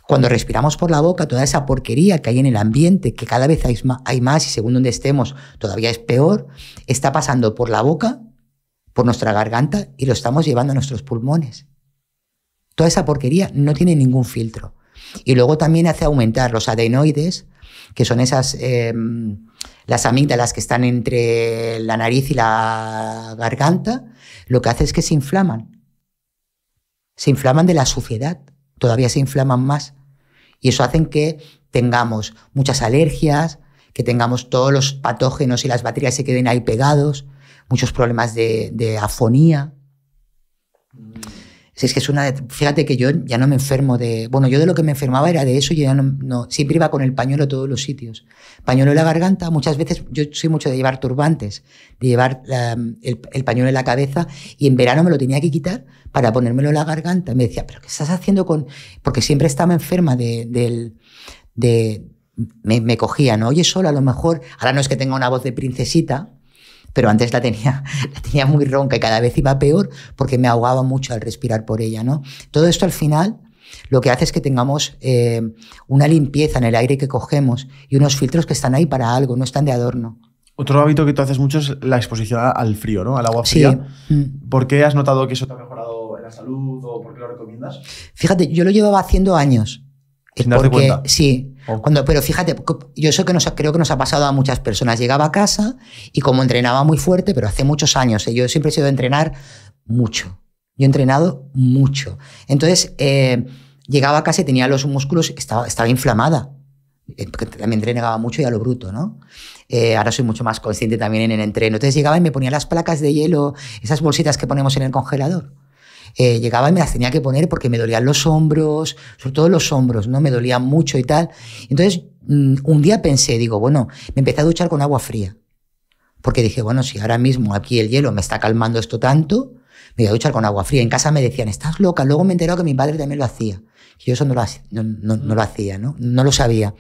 Cuando respiramos por la boca, toda esa porquería que hay en el ambiente, que cada vez hay más y según donde estemos todavía es peor, está pasando por la boca, por nuestra garganta y lo estamos llevando a nuestros pulmones. Toda esa porquería no tiene ningún filtro. Y luego también hace aumentar los adenoides, que son esas, em, las amígdalas que están entre la nariz y la garganta, lo que hace es que se inflaman. Se inflaman de la suciedad, todavía se inflaman más. Y eso hace que tengamos muchas alergias, que tengamos todos los patógenos y las bacterias se queden ahí pegados, muchos problemas de, afonía. Si es que es una. fíjate que yo ya no me enfermo de. Bueno, yo de lo que me enfermaba era de eso y ya no, Siempre iba con el pañuelo a todos los sitios. Pañuelo en la garganta, muchas veces. Yo soy mucho de llevar turbantes, de llevar el, pañuelo en la cabeza y en verano me lo tenía que quitar para ponérmelo en la garganta. me decía, ¿pero qué estás haciendo con.? Porque siempre estaba enferma de, del me, me, cogía, ¿no? Oye, solo a lo mejor, ahora no es que tenga una voz de princesita, pero antes la tenía, (laughs) la tenía muy ronca y cada vez iba peor porque me ahogaba mucho al respirar por ella, ¿no? Todo esto al final lo que hace es que tengamos eh, una limpieza en el aire que cogemos y unos filtros que están ahí para algo, no están de adorno. Otro hábito que tú haces mucho es la exposición al frío, ¿no? Al agua fría. Mm. ¿Por qué has notado que eso te ha mejorado en la salud o por qué lo recomiendas? Fíjate, yo lo llevaba haciendo años. Sin porque, Sí, cuando, pero fíjate, yo eso que nos, creo que nos ha pasado a muchas personas. Llegaba a casa y como entrenaba muy fuerte, pero hace muchos años, ¿eh? yo siempre he sido entrenar mucho. Yo he entrenado mucho. Entonces, eh, llegaba a casa y tenía los músculos, estaba, estaba inflamada. Me eh, también entrenaba mucho y a lo bruto, ¿no? ahora soy mucho más consciente también en el entreno. Entonces llegaba y me ponía las placas de hielo, esas bolsitas que ponemos en el congelador. Eh, llegaba y me las tenía que poner porque me dolían los hombros, sobre todo los hombros, ¿no? Me dolían mucho y tal. Entonces, mm, un día pensé, digo, bueno, me empecé a duchar con agua fría. Porque dije, bueno, si ahora mismo aquí el hielo me está calmando esto tanto, me voy a duchar con agua fría. En casa me decían, estás loca. Luego me enteré que mi padre también lo hacía. Yo eso no lo, hacía, no, no, lo hacía, ¿no? No lo sabía.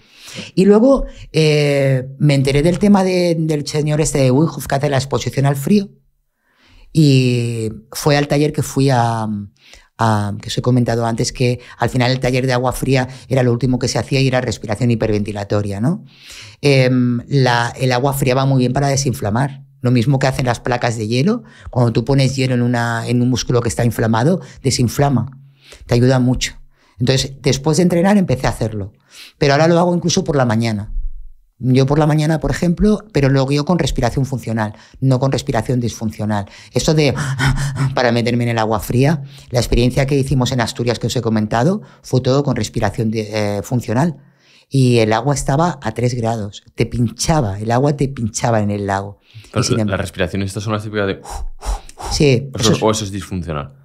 Y luego eh, me enteré del tema del señor este de que hace la exposición al frío. Y fue al taller que fui mm, a, que os he comentado antes, que al final el taller de agua fría era lo último que se hacía y era respiración hiperventilatoria. ¿no? Em, la, el agua fría va muy bien para desinflamar. Lo mismo que hacen las placas de hielo. Cuando tú pones hielo en, una, en un músculo que está inflamado, desinflama. Te ayuda mucho. Entonces, después de entrenar empecé a hacerlo. Pero ahora lo hago incluso por la mañana. Yo por la mañana, por ejemplo, pero lo guío con respiración funcional, no con respiración disfuncional. Esto de (laughs) para meterme en el agua fría, la experiencia que hicimos en Asturias que os he comentado fue todo con respiración eh, funcional. Y el agua estaba a 3 grados, te pinchaba, el agua te pinchaba en el lago. Pero la, respiración, estas son las típicas de... Sí. o eso es disfuncional.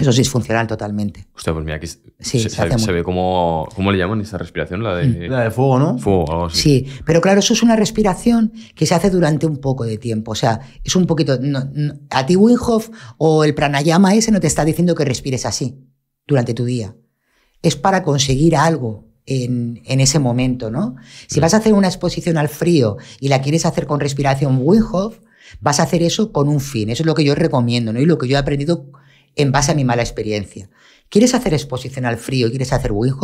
Eso sí es funcional totalmente. Usted, pues mira, aquí se, ve como, ¿cómo le llaman esa respiración? La de, mm, fuego, ¿no? Fuego, algo Sí, pero claro, eso es una respiración que se hace durante un poco de tiempo. O sea, es un poquito... a ti Wim o el pranayama ese no te está diciendo que respires así durante tu día. Es para conseguir algo en, ese momento, ¿no? Si mm. vas a hacer una exposición al frío y la quieres hacer con respiración Wim vas a hacer eso con un fin. Eso es lo que yo recomiendo, ¿no? Y lo que yo he aprendido en base a mi mala experiencia. ¿Quieres hacer exposición al frío y quieres hacer Wim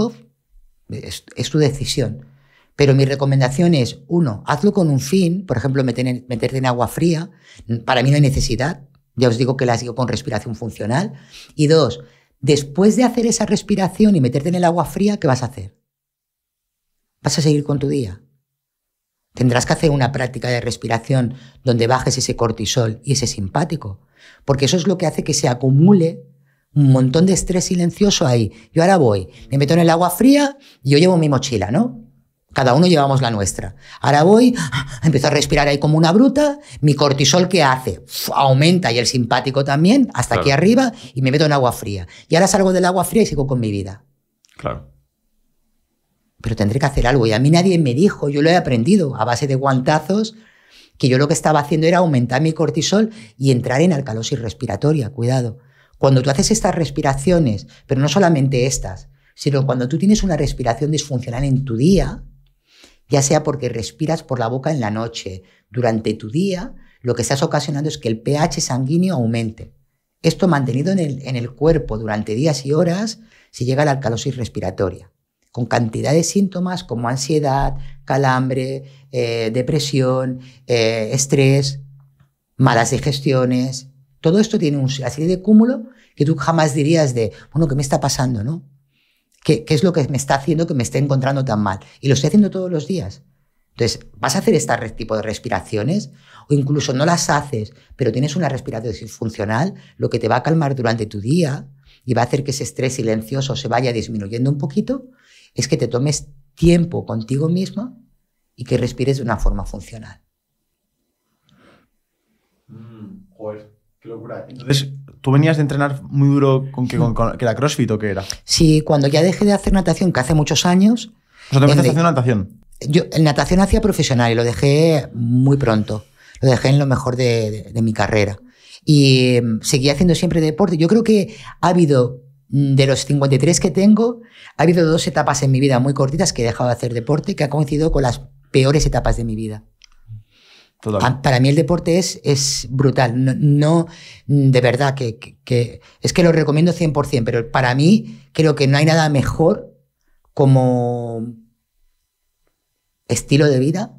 Es, es, tu decisión. Pero mi recomendación es, uno, hazlo con un fin, por ejemplo, meterte en agua fría. Mm, para mí no hay necesidad. Ya os digo que la sigo con respiración funcional. Y dos, después de hacer esa respiración y meterte en el agua fría, ¿qué vas a hacer? ¿Vas a seguir con tu día? Tendrás que hacer una práctica de respiración donde bajes ese cortisol y ese simpático porque eso es lo que hace que se acumule un montón de estrés silencioso ahí. Yo ahora voy, me meto en el agua fría y yo llevo mi mochila, ¿no? Cada uno llevamos la nuestra. Ahora voy, (gasps) empiezo a respirar ahí como una bruta, mi cortisol ¿qué hace? aumenta y el simpático también, hasta aquí arriba, y me meto en agua fría. Y ahora salgo del agua fría y sigo con mi vida. Claro. Pero tendré que hacer algo. Y a mí nadie me dijo, yo lo he aprendido a base de guantazos, que yo lo que estaba haciendo era aumentar mi cortisol y entrar en alcalosis respiratoria, cuidado. Cuando tú haces estas respiraciones, pero no solamente estas, sino cuando tú tienes una respiración disfuncional en tu día, ya sea porque respiras por la boca en la noche, durante tu día, lo que estás ocasionando es que el pH sanguíneo aumente. Esto mantenido en el, cuerpo durante días y horas, se llega a la alcalosis respiratoria con cantidad de síntomas como ansiedad, calambre, eh, depresión, eh, estrés, malas digestiones. Todo esto tiene una serie de cúmulo que tú jamás dirías de, bueno, ¿qué me está pasando? ¿no? ¿Qué, ¿Qué es lo que me está haciendo que me esté encontrando tan mal? Y lo estoy haciendo todos los días. Entonces, vas a hacer este tipo de respiraciones o incluso no las haces, pero tienes una respiración funcional, lo que te va a calmar durante tu día y va a hacer que ese estrés silencioso se vaya disminuyendo un poquito es que te tomes tiempo contigo mismo y que respires de una forma funcional. Mm, joder, qué locura. Entonces, ¿tú venías de entrenar muy duro con que, con, que era CrossFit o qué era? Sí, cuando ya dejé de hacer natación, que hace muchos años. ¿O sea, te empezaste haciendo natación? Yo, en natación hacía profesional y lo dejé muy pronto. Lo dejé en lo mejor de, de mi carrera. Y mm, seguía haciendo siempre deporte. Yo creo que ha habido de los 53 que tengo, ha habido dos etapas en mi vida muy cortitas que he dejado de hacer deporte, que ha coincidido con las peores etapas de mi vida. Ah, para mí el deporte es, es brutal. No, de verdad, que, es que lo recomiendo 100%, pero para mí creo que no hay nada mejor como estilo de vida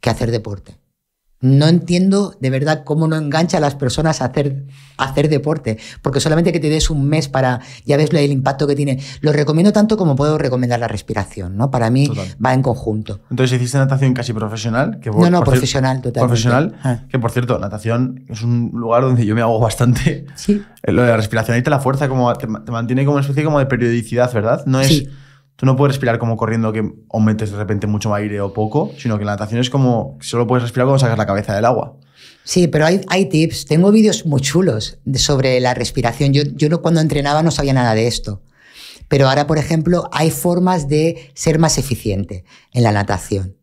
que hacer deporte. No entiendo de verdad cómo no engancha a las personas a hacer, hacer deporte, porque solamente que te des un mes para, ya ves el impacto que tiene. Lo recomiendo tanto como puedo recomendar la respiración, ¿no? Para mí va en conjunto. Entonces hiciste natación casi profesional. Que no, no, profesional, total. Profesional, ah. que por cierto, natación es un lugar donde yo me hago bastante. Sí. (laughs) Lo de la respiración ahí te la fuerza, como te, mantiene como una especie como de periodicidad, ¿verdad? No es tú no puedes respirar como corriendo que aumentes de repente mucho aire o poco, sino que la natación es como solo puedes respirar cuando sacas la cabeza del agua. Sí, pero hay, hay tips. Tengo vídeos muy chulos sobre la respiración. Yo, yo cuando entrenaba no sabía nada de esto. Pero ahora, por ejemplo, hay formas de ser más eficiente en la natación.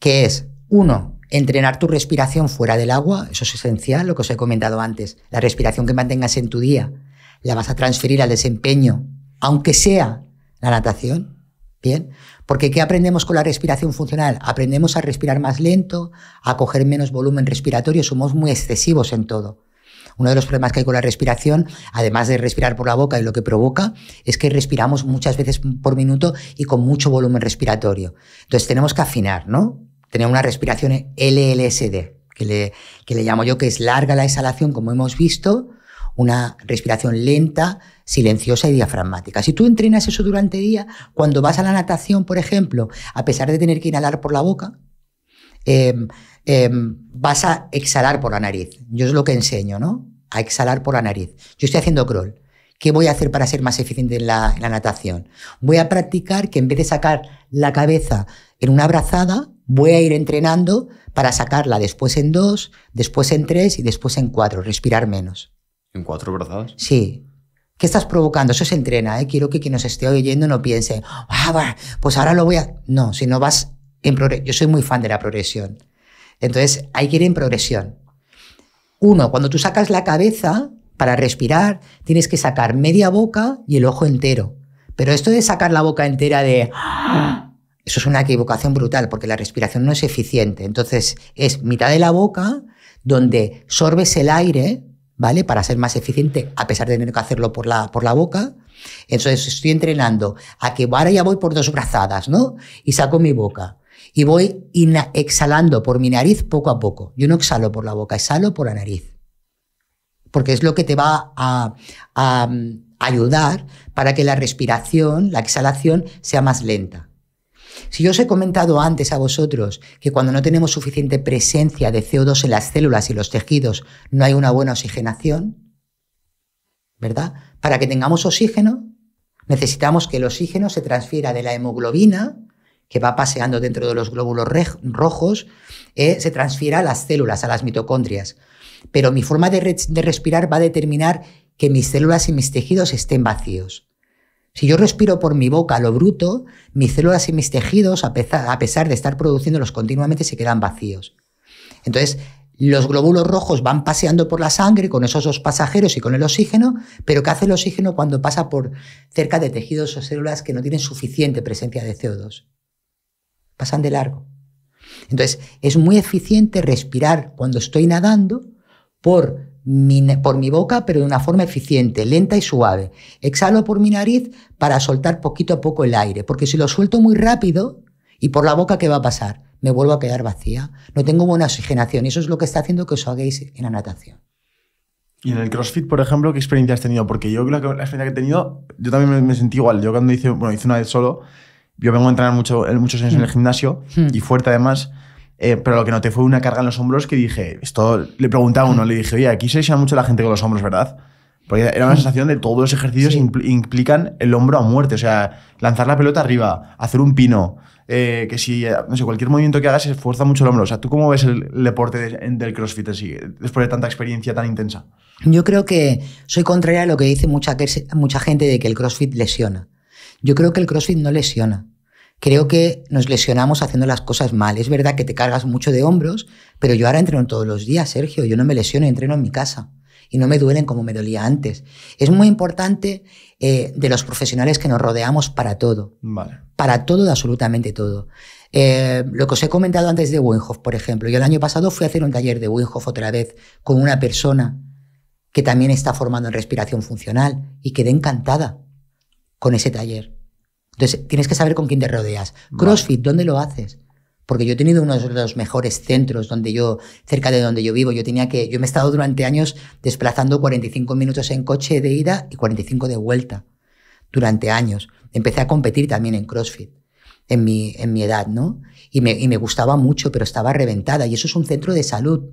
Que es, uno, entrenar tu respiración fuera del agua. Eso es esencial, lo que os he comentado antes. La respiración que mantengas en tu día la vas a transferir al desempeño, aunque sea la natación. Bien. Porque ¿qué aprendemos con la respiración funcional? Aprendemos a respirar más lento, a coger menos volumen respiratorio, somos muy excesivos en todo. Uno de los problemas que hay con la respiración, además de respirar por la boca y lo que provoca, es que respiramos muchas veces por minuto y con mucho volumen respiratorio. Entonces tenemos que afinar, ¿no? Tener una respiración LLSD, que le, que le llamo yo, que es larga la exhalación, como hemos visto, una respiración lenta, silenciosa y diafragmática. Si tú entrenas eso durante el día, cuando vas a la natación, por ejemplo, a pesar de tener que inhalar por la boca, em, em, vas a exhalar por la nariz. Yo es lo que enseño, ¿no? A exhalar por la nariz. Yo estoy haciendo crawl. ¿Qué voy a hacer para ser más eficiente en la, en la natación? Voy a practicar que en vez de sacar la cabeza en una abrazada, voy a ir entrenando para sacarla después en dos, después en tres y después en cuatro, respirar menos. ¿En cuatro brazadas? Sí. ¿Qué estás provocando? Eso se entrena, ¿eh? Quiero que quien nos esté oyendo no piense, ah, pues ahora lo voy a... No, si no vas en progresión. Yo soy muy fan de la progresión. Entonces, hay que ir en progresión. Uno, cuando tú sacas la cabeza para respirar, tienes que sacar media boca y el ojo entero. Pero esto de sacar la boca entera de... ¡Ah! Eso es una equivocación brutal porque la respiración no es eficiente. Entonces, es mitad de la boca donde sorbes el aire para ser más eficiente, a pesar de tener que hacerlo por la, boca. Entonces estoy entrenando a que ahora ya voy por dos brazadas, ¿no? Y saco mi boca. Y voy exhalando por mi nariz poco a poco. Yo no exhalo por la boca, exhalo por la nariz. Porque es lo que te va a mm, ayudar para que la respiración, la exhalación sea más lenta. Si yo os he comentado antes a vosotros que cuando no tenemos suficiente presencia de CO2 en las células y los tejidos, no hay una buena oxigenación, ¿verdad? Para que tengamos oxígeno, necesitamos que el oxígeno se transfiera de la hemoglobina, que va paseando dentro de los glóbulos rojos, eh, se transfiera a las células, a las mitocondrias. Pero mi forma de respirar va a determinar que mis células y mis tejidos estén vacíos. Si yo respiro por mi boca lo bruto, mis células y mis tejidos, a pesar, a pesar de estar produciéndolos continuamente, se quedan vacíos. Entonces, los glóbulos rojos van paseando por la sangre con esos dos pasajeros y con el oxígeno, pero ¿qué hace el oxígeno cuando pasa por cerca de tejidos o células que no tienen suficiente presencia de CO2? Pasan de largo. Entonces, es muy eficiente respirar cuando estoy nadando por por mi boca, pero de una forma eficiente, lenta y suave. Exhalo por mi nariz para soltar poquito a poco el aire, porque si lo suelto muy rápido y por la boca, ¿qué va a pasar? Me vuelvo a quedar vacía. No tengo buena oxigenación. Y eso es lo que está haciendo que os hagáis en la natación. Y en el CrossFit, por ejemplo, ¿qué experiencia has tenido? Porque yo creo que la experiencia que he tenido, yo también me, sentí igual. Yo cuando hice, bueno, hice una vez solo, yo vengo a entrenar mucho, muchos años en el mm. gimnasio mm. y fuerte además. Eh, pero lo que noté fue una carga en los hombros que dije, esto le preguntaba uno, le dije, oye, aquí se lesiona mucho la gente con los hombros, ¿verdad? Porque era una mm. sensación de todos los ejercicios implican el hombro a muerte. O sea, lanzar la pelota arriba, hacer un pino, eh, que si, eh, no sé, cualquier movimiento que hagas se esfuerza mucho el hombro. O sea, ¿tú cómo ves el, deporte del CrossFit así, después de tanta experiencia tan intensa? Yo creo que soy contraria a lo que dice mucha, mucha gente de que el CrossFit lesiona. Yo creo que el CrossFit no lesiona creo que nos lesionamos haciendo las cosas mal. Es verdad que te cargas mucho de hombros, pero yo ahora entreno todos los días, Sergio. Yo no me lesiono, entreno en mi casa y no me duelen como me dolía antes. Es muy importante eh, de los profesionales que nos rodeamos para todo. Para todo, absolutamente todo. Eh, lo que os he comentado antes de Winhoff, por ejemplo. Yo el año pasado fui a hacer un taller de Winhoff otra vez con una persona que también está formando en respiración funcional y quedé encantada con ese taller entonces, tienes que saber con quién te rodeas. CrossFit, ¿dónde lo haces? Porque yo he tenido uno de los mejores centros donde yo, cerca de donde yo vivo, yo tenía que, yo me he estado durante años desplazando 45 minutos en coche de ida y 45 de vuelta durante años. Empecé a competir también en CrossFit en mi, en mi edad, ¿no? Y me, gustaba mucho, pero estaba reventada. Y eso es un centro de salud.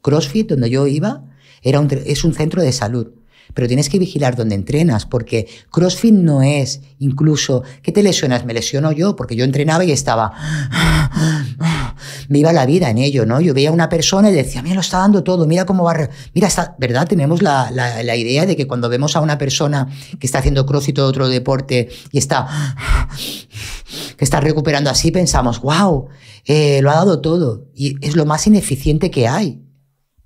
CrossFit, donde yo iba, era un, es un centro de salud. Pero tienes que vigilar dónde entrenas, porque CrossFit no es incluso, ¿qué te lesionas? Me lesiono yo, porque yo entrenaba y estaba, me iba la vida en ello, ¿no? Yo veía a una persona y decía, mira, lo está dando todo, mira cómo va, mira, está, ¿verdad? Tenemos la, idea de que cuando vemos a una persona que está haciendo CrossFit o otro deporte y está, que está recuperando así, pensamos, wow, eh, lo ha dado todo. Y es lo más ineficiente que hay.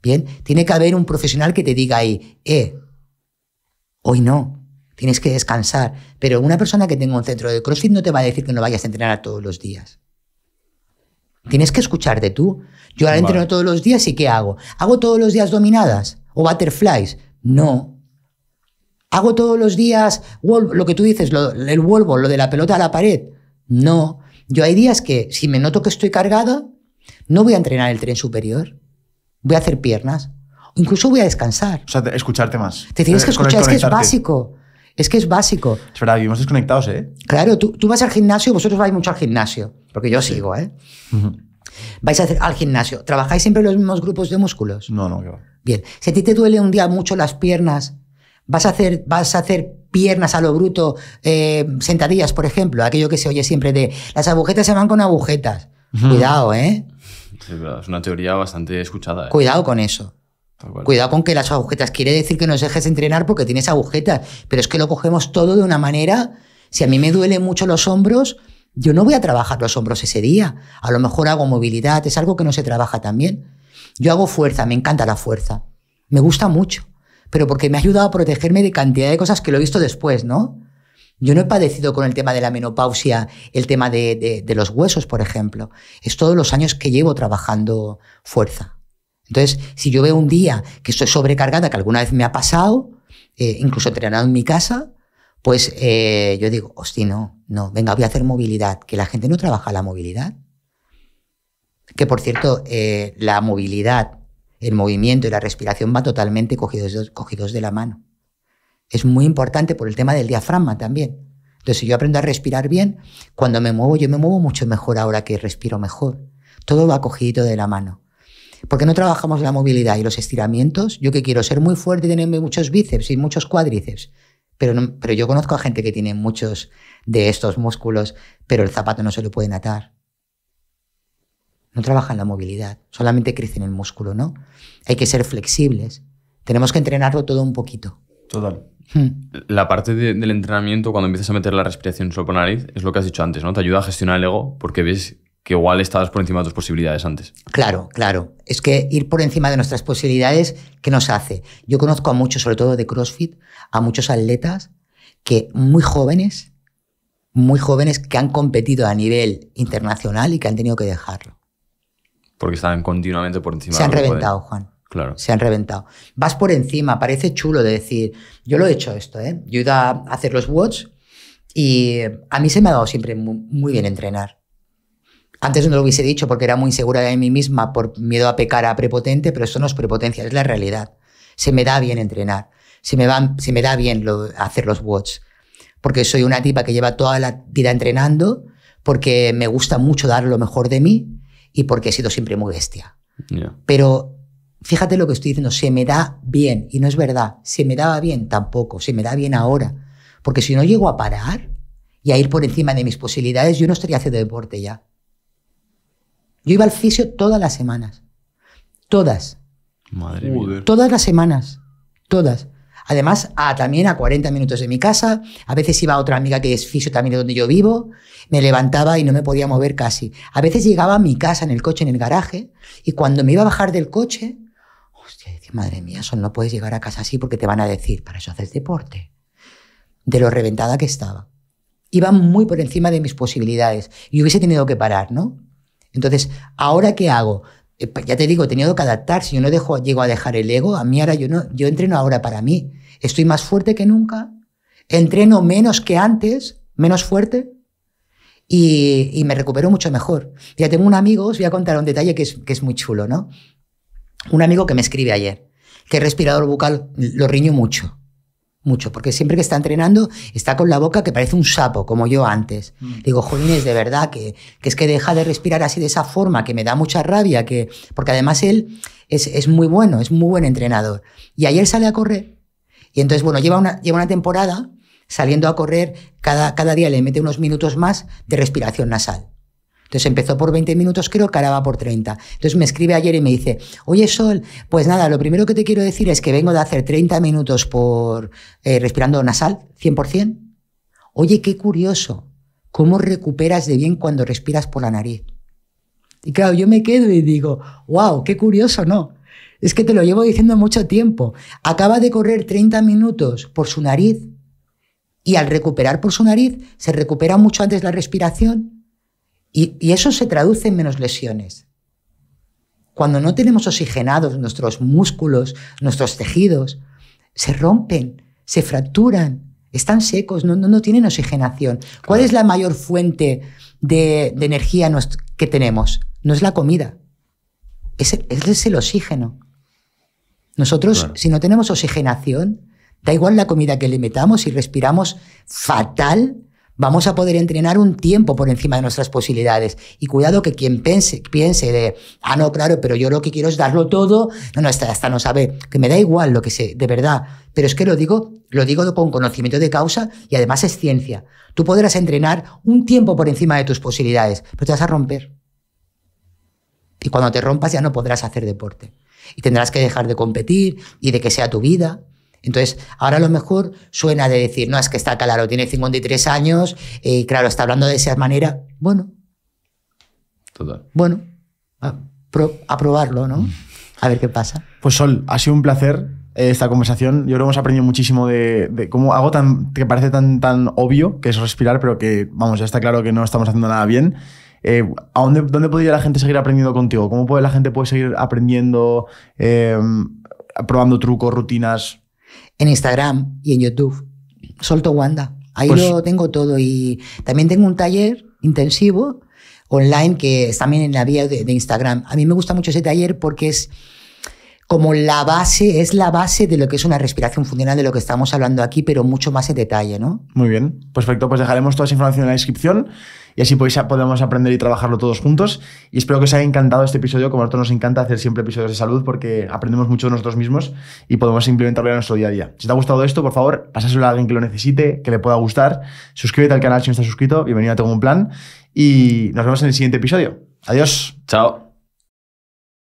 Bien, tiene que haber un profesional que te diga ahí, eh, Hoy no. Tienes que descansar. Pero una persona que tenga un centro de CrossFit no te va a decir que no vayas a entrenar todos los días. Tienes que escucharte tú. Yo ahora entreno todos los días y ¿qué hago? ¿Hago todos los días dominadas o butterflies? No. ¿Hago todos los días lo que tú dices, el vuelvo, lo de la pelota a la pared? No. Yo hay días que si me noto que estoy cargado, no voy a entrenar el tren superior. Voy a hacer piernas. Incluso voy a descansar. O sea, escucharte más. Te tienes que eh, escuchar, es que es básico. Es que es básico. Espera, verdad, vivimos desconectados, ¿eh? Claro, tú, vas al gimnasio, vosotros vais mucho al gimnasio, porque yo sigo, ¿eh? Vais hacer, al gimnasio. ¿Trabajáis siempre los mismos grupos de músculos? No, no, yo. Bien. Si a ti te duele un día mucho las piernas, vas a hacer, vas a hacer piernas a lo bruto, eh, sentadillas, por ejemplo, aquello que se oye siempre de las agujetas se van con agujetas. Cuidado, ¿eh? es una teoría bastante escuchada. ¿eh? Cuidado con eso. Ah, Cuidado con que las agujetas. Quiere decir que nos dejes entrenar porque tienes agujetas, pero es que lo cogemos todo de una manera. Si a mí me duelen mucho los hombros, yo no voy a trabajar los hombros ese día. A lo mejor hago movilidad, es algo que no se trabaja también. Yo hago fuerza, me encanta la fuerza. Me gusta mucho, pero porque me ha ayudado a protegerme de cantidad de cosas que lo he visto después, ¿no? Yo no he padecido con el tema de la menopausia, el tema de los huesos, por ejemplo. Es todos los años que llevo trabajando fuerza. Entonces, si yo veo un día que estoy sobrecargada, que alguna vez me ha pasado, eh, incluso entrenado en mi casa, pues eh, yo digo, hostia, no, no, venga, voy a hacer movilidad, que la gente no trabaja la movilidad. Que por cierto, eh, la movilidad, el movimiento y la respiración van totalmente cogidos, cogidos de la mano. Es muy importante por el tema del diafragma también. Entonces, si yo aprendo a respirar bien, cuando me muevo, yo me muevo mucho mejor ahora que respiro mejor. Todo va cogido de la mano porque no trabajamos la movilidad y los estiramientos. Yo que quiero ser muy fuerte y tener muchos bíceps y muchos cuádriceps. Pero, pero yo conozco a gente que tiene muchos de estos músculos, pero el zapato no se lo pueden atar. No trabajan la movilidad, solamente crecen el músculo, ¿no? Hay que ser flexibles. Tenemos que entrenarlo todo un poquito. Total. Hmm. La parte del entrenamiento, cuando empiezas a meter la respiración solo por nariz, es lo que has dicho antes, ¿no? Te ayuda a gestionar el ego porque ves que igual estabas por encima de tus posibilidades antes. Claro, claro. Es que ir por encima de nuestras posibilidades, ¿qué nos hace? Yo conozco a muchos, sobre todo de CrossFit, a muchos atletas que muy jóvenes, muy jóvenes que han competido a nivel internacional y que han tenido que dejarlo. Porque estaban continuamente por encima. Se han reventado, Juan. Claro. Se han reventado. Vas por encima, parece chulo de decir, yo lo he hecho esto, ¿eh? Yo he a hacer los watts y a mí se me ha dado siempre muy bien entrenar. Antes no lo hubiese dicho porque era muy insegura de mí misma por miedo a pecar a prepotente, pero eso no es prepotencia, es la realidad. Se me da bien entrenar, se me, da bien hacer los watts, porque soy una tipa que lleva toda la vida entrenando, porque me gusta mucho dar lo mejor de mí y porque he sido siempre muy bestia. Pero fíjate lo que estoy diciendo, se me da bien, y no es verdad, se me daba bien tampoco, se me da bien ahora, porque si no llego a parar y a ir por encima de mis posibilidades, yo no estaría haciendo deporte ya. Yo iba al fisio todas las semanas. Todas. Madre mía. Todas las semanas. Todas. Además, también a 40 minutos de mi casa. A veces iba a otra amiga que es fisio también de donde yo vivo. Me levantaba y no me podía mover casi. A veces llegaba a mi casa en el coche, en el garaje. Y cuando me iba a bajar del coche, hostia, madre mía, son no puedes llegar a casa así porque te van a decir, para eso haces deporte. De lo reventada que estaba. Iba muy por encima de mis posibilidades. Y hubiese tenido que parar, ¿no? Entonces, ¿ahora qué hago? Eh, ya te digo, he tenido que adaptar. Si yo no dejo, llego a dejar el ego, a mí ahora yo, no, yo entreno ahora para mí. Estoy más fuerte que nunca. Entreno menos que antes, menos fuerte. Y, me recupero mucho mejor. Ya tengo un amigo, os voy a contar un detalle que es, que es muy chulo, ¿no? Un amigo que me escribe ayer, que el respirador bucal lo riño mucho mucho, porque siempre que está entrenando está con la boca que parece un sapo, como yo antes. Mm. digo Digo, es de verdad, que, es que deja de respirar así de esa forma, que me da mucha rabia, que, porque además él es, muy bueno, es muy buen entrenador. Y ayer sale a correr, y entonces, bueno, lleva una, lleva una temporada saliendo a correr, cada, cada día le mete unos minutos más de respiración nasal. Entonces empezó por 20 minutos, creo que ahora va por 30. Entonces me escribe ayer y me dice, oye Sol, pues nada, lo primero que te quiero decir es que vengo de hacer 30 minutos por eh, respirando nasal, 100%. Oye, qué curioso, ¿cómo recuperas de bien cuando respiras por la nariz? Y claro, yo me quedo y digo, wow, qué curioso, ¿no? Es que te lo llevo diciendo mucho tiempo. Acaba de correr 30 minutos por su nariz y al recuperar por su nariz se recupera mucho antes la respiración y, eso se traduce en menos lesiones. Cuando no tenemos oxigenados nuestros músculos, nuestros tejidos, se rompen, se fracturan, están secos, no, no, tienen oxigenación. ¿Cuál es la mayor fuente de, energía que tenemos? No es la comida, es es el oxígeno. Nosotros, si no tenemos oxigenación, da igual la comida que le metamos, y respiramos fatal, vamos a poder entrenar un tiempo por encima de nuestras posibilidades. Y cuidado que quien piense de, ah, no, claro, pero yo lo que quiero es darlo todo. No, no, hasta, hasta no sabe, que me da igual lo que sé, de verdad. Pero es que lo digo, lo digo con conocimiento de causa y además es ciencia. Tú podrás entrenar un tiempo por encima de tus posibilidades, pero te vas a romper. Y cuando te rompas ya no podrás hacer deporte. Y tendrás que dejar de competir y de que sea tu vida. Entonces, ahora a lo mejor suena de decir, no, es que está claro, tiene 53 años, y eh, claro, está hablando de esa manera. Bueno. Total. Bueno, a, probarlo, ¿no? Mm. A ver qué pasa. Pues Sol, ha sido un placer eh, esta conversación. Yo creo que hemos aprendido muchísimo de, cómo algo tan, que parece tan, tan obvio, que es respirar, pero que, vamos, ya está claro que no estamos haciendo nada bien. Eh, ¿A dónde, dónde podría la gente seguir aprendiendo contigo? ¿Cómo puede la gente puede seguir aprendiendo, probando trucos, rutinas? en Instagram y en YouTube. Solto Wanda. Ahí pues lo tengo todo. Y también tengo un taller intensivo online que es también en la vía de Instagram. A mí me gusta mucho ese taller porque es como la base, es la base de lo que es una respiración funcional, de lo que estamos hablando aquí, pero mucho más en detalle, ¿no? Muy bien, perfecto. Pues dejaremos toda esa información en la descripción y así podéis, podemos aprender y trabajarlo todos juntos. Y espero que os haya encantado este episodio, como a nosotros nos encanta hacer siempre episodios de salud porque aprendemos mucho de nosotros mismos y podemos implementarlo en nuestro día a día. Si te ha gustado esto, por favor, pásaselo a alguien que lo necesite, que le pueda gustar. Suscríbete al canal si no estás suscrito. Bienvenido a Tengo un Plan y nos vemos en el siguiente episodio. Adiós. Chao.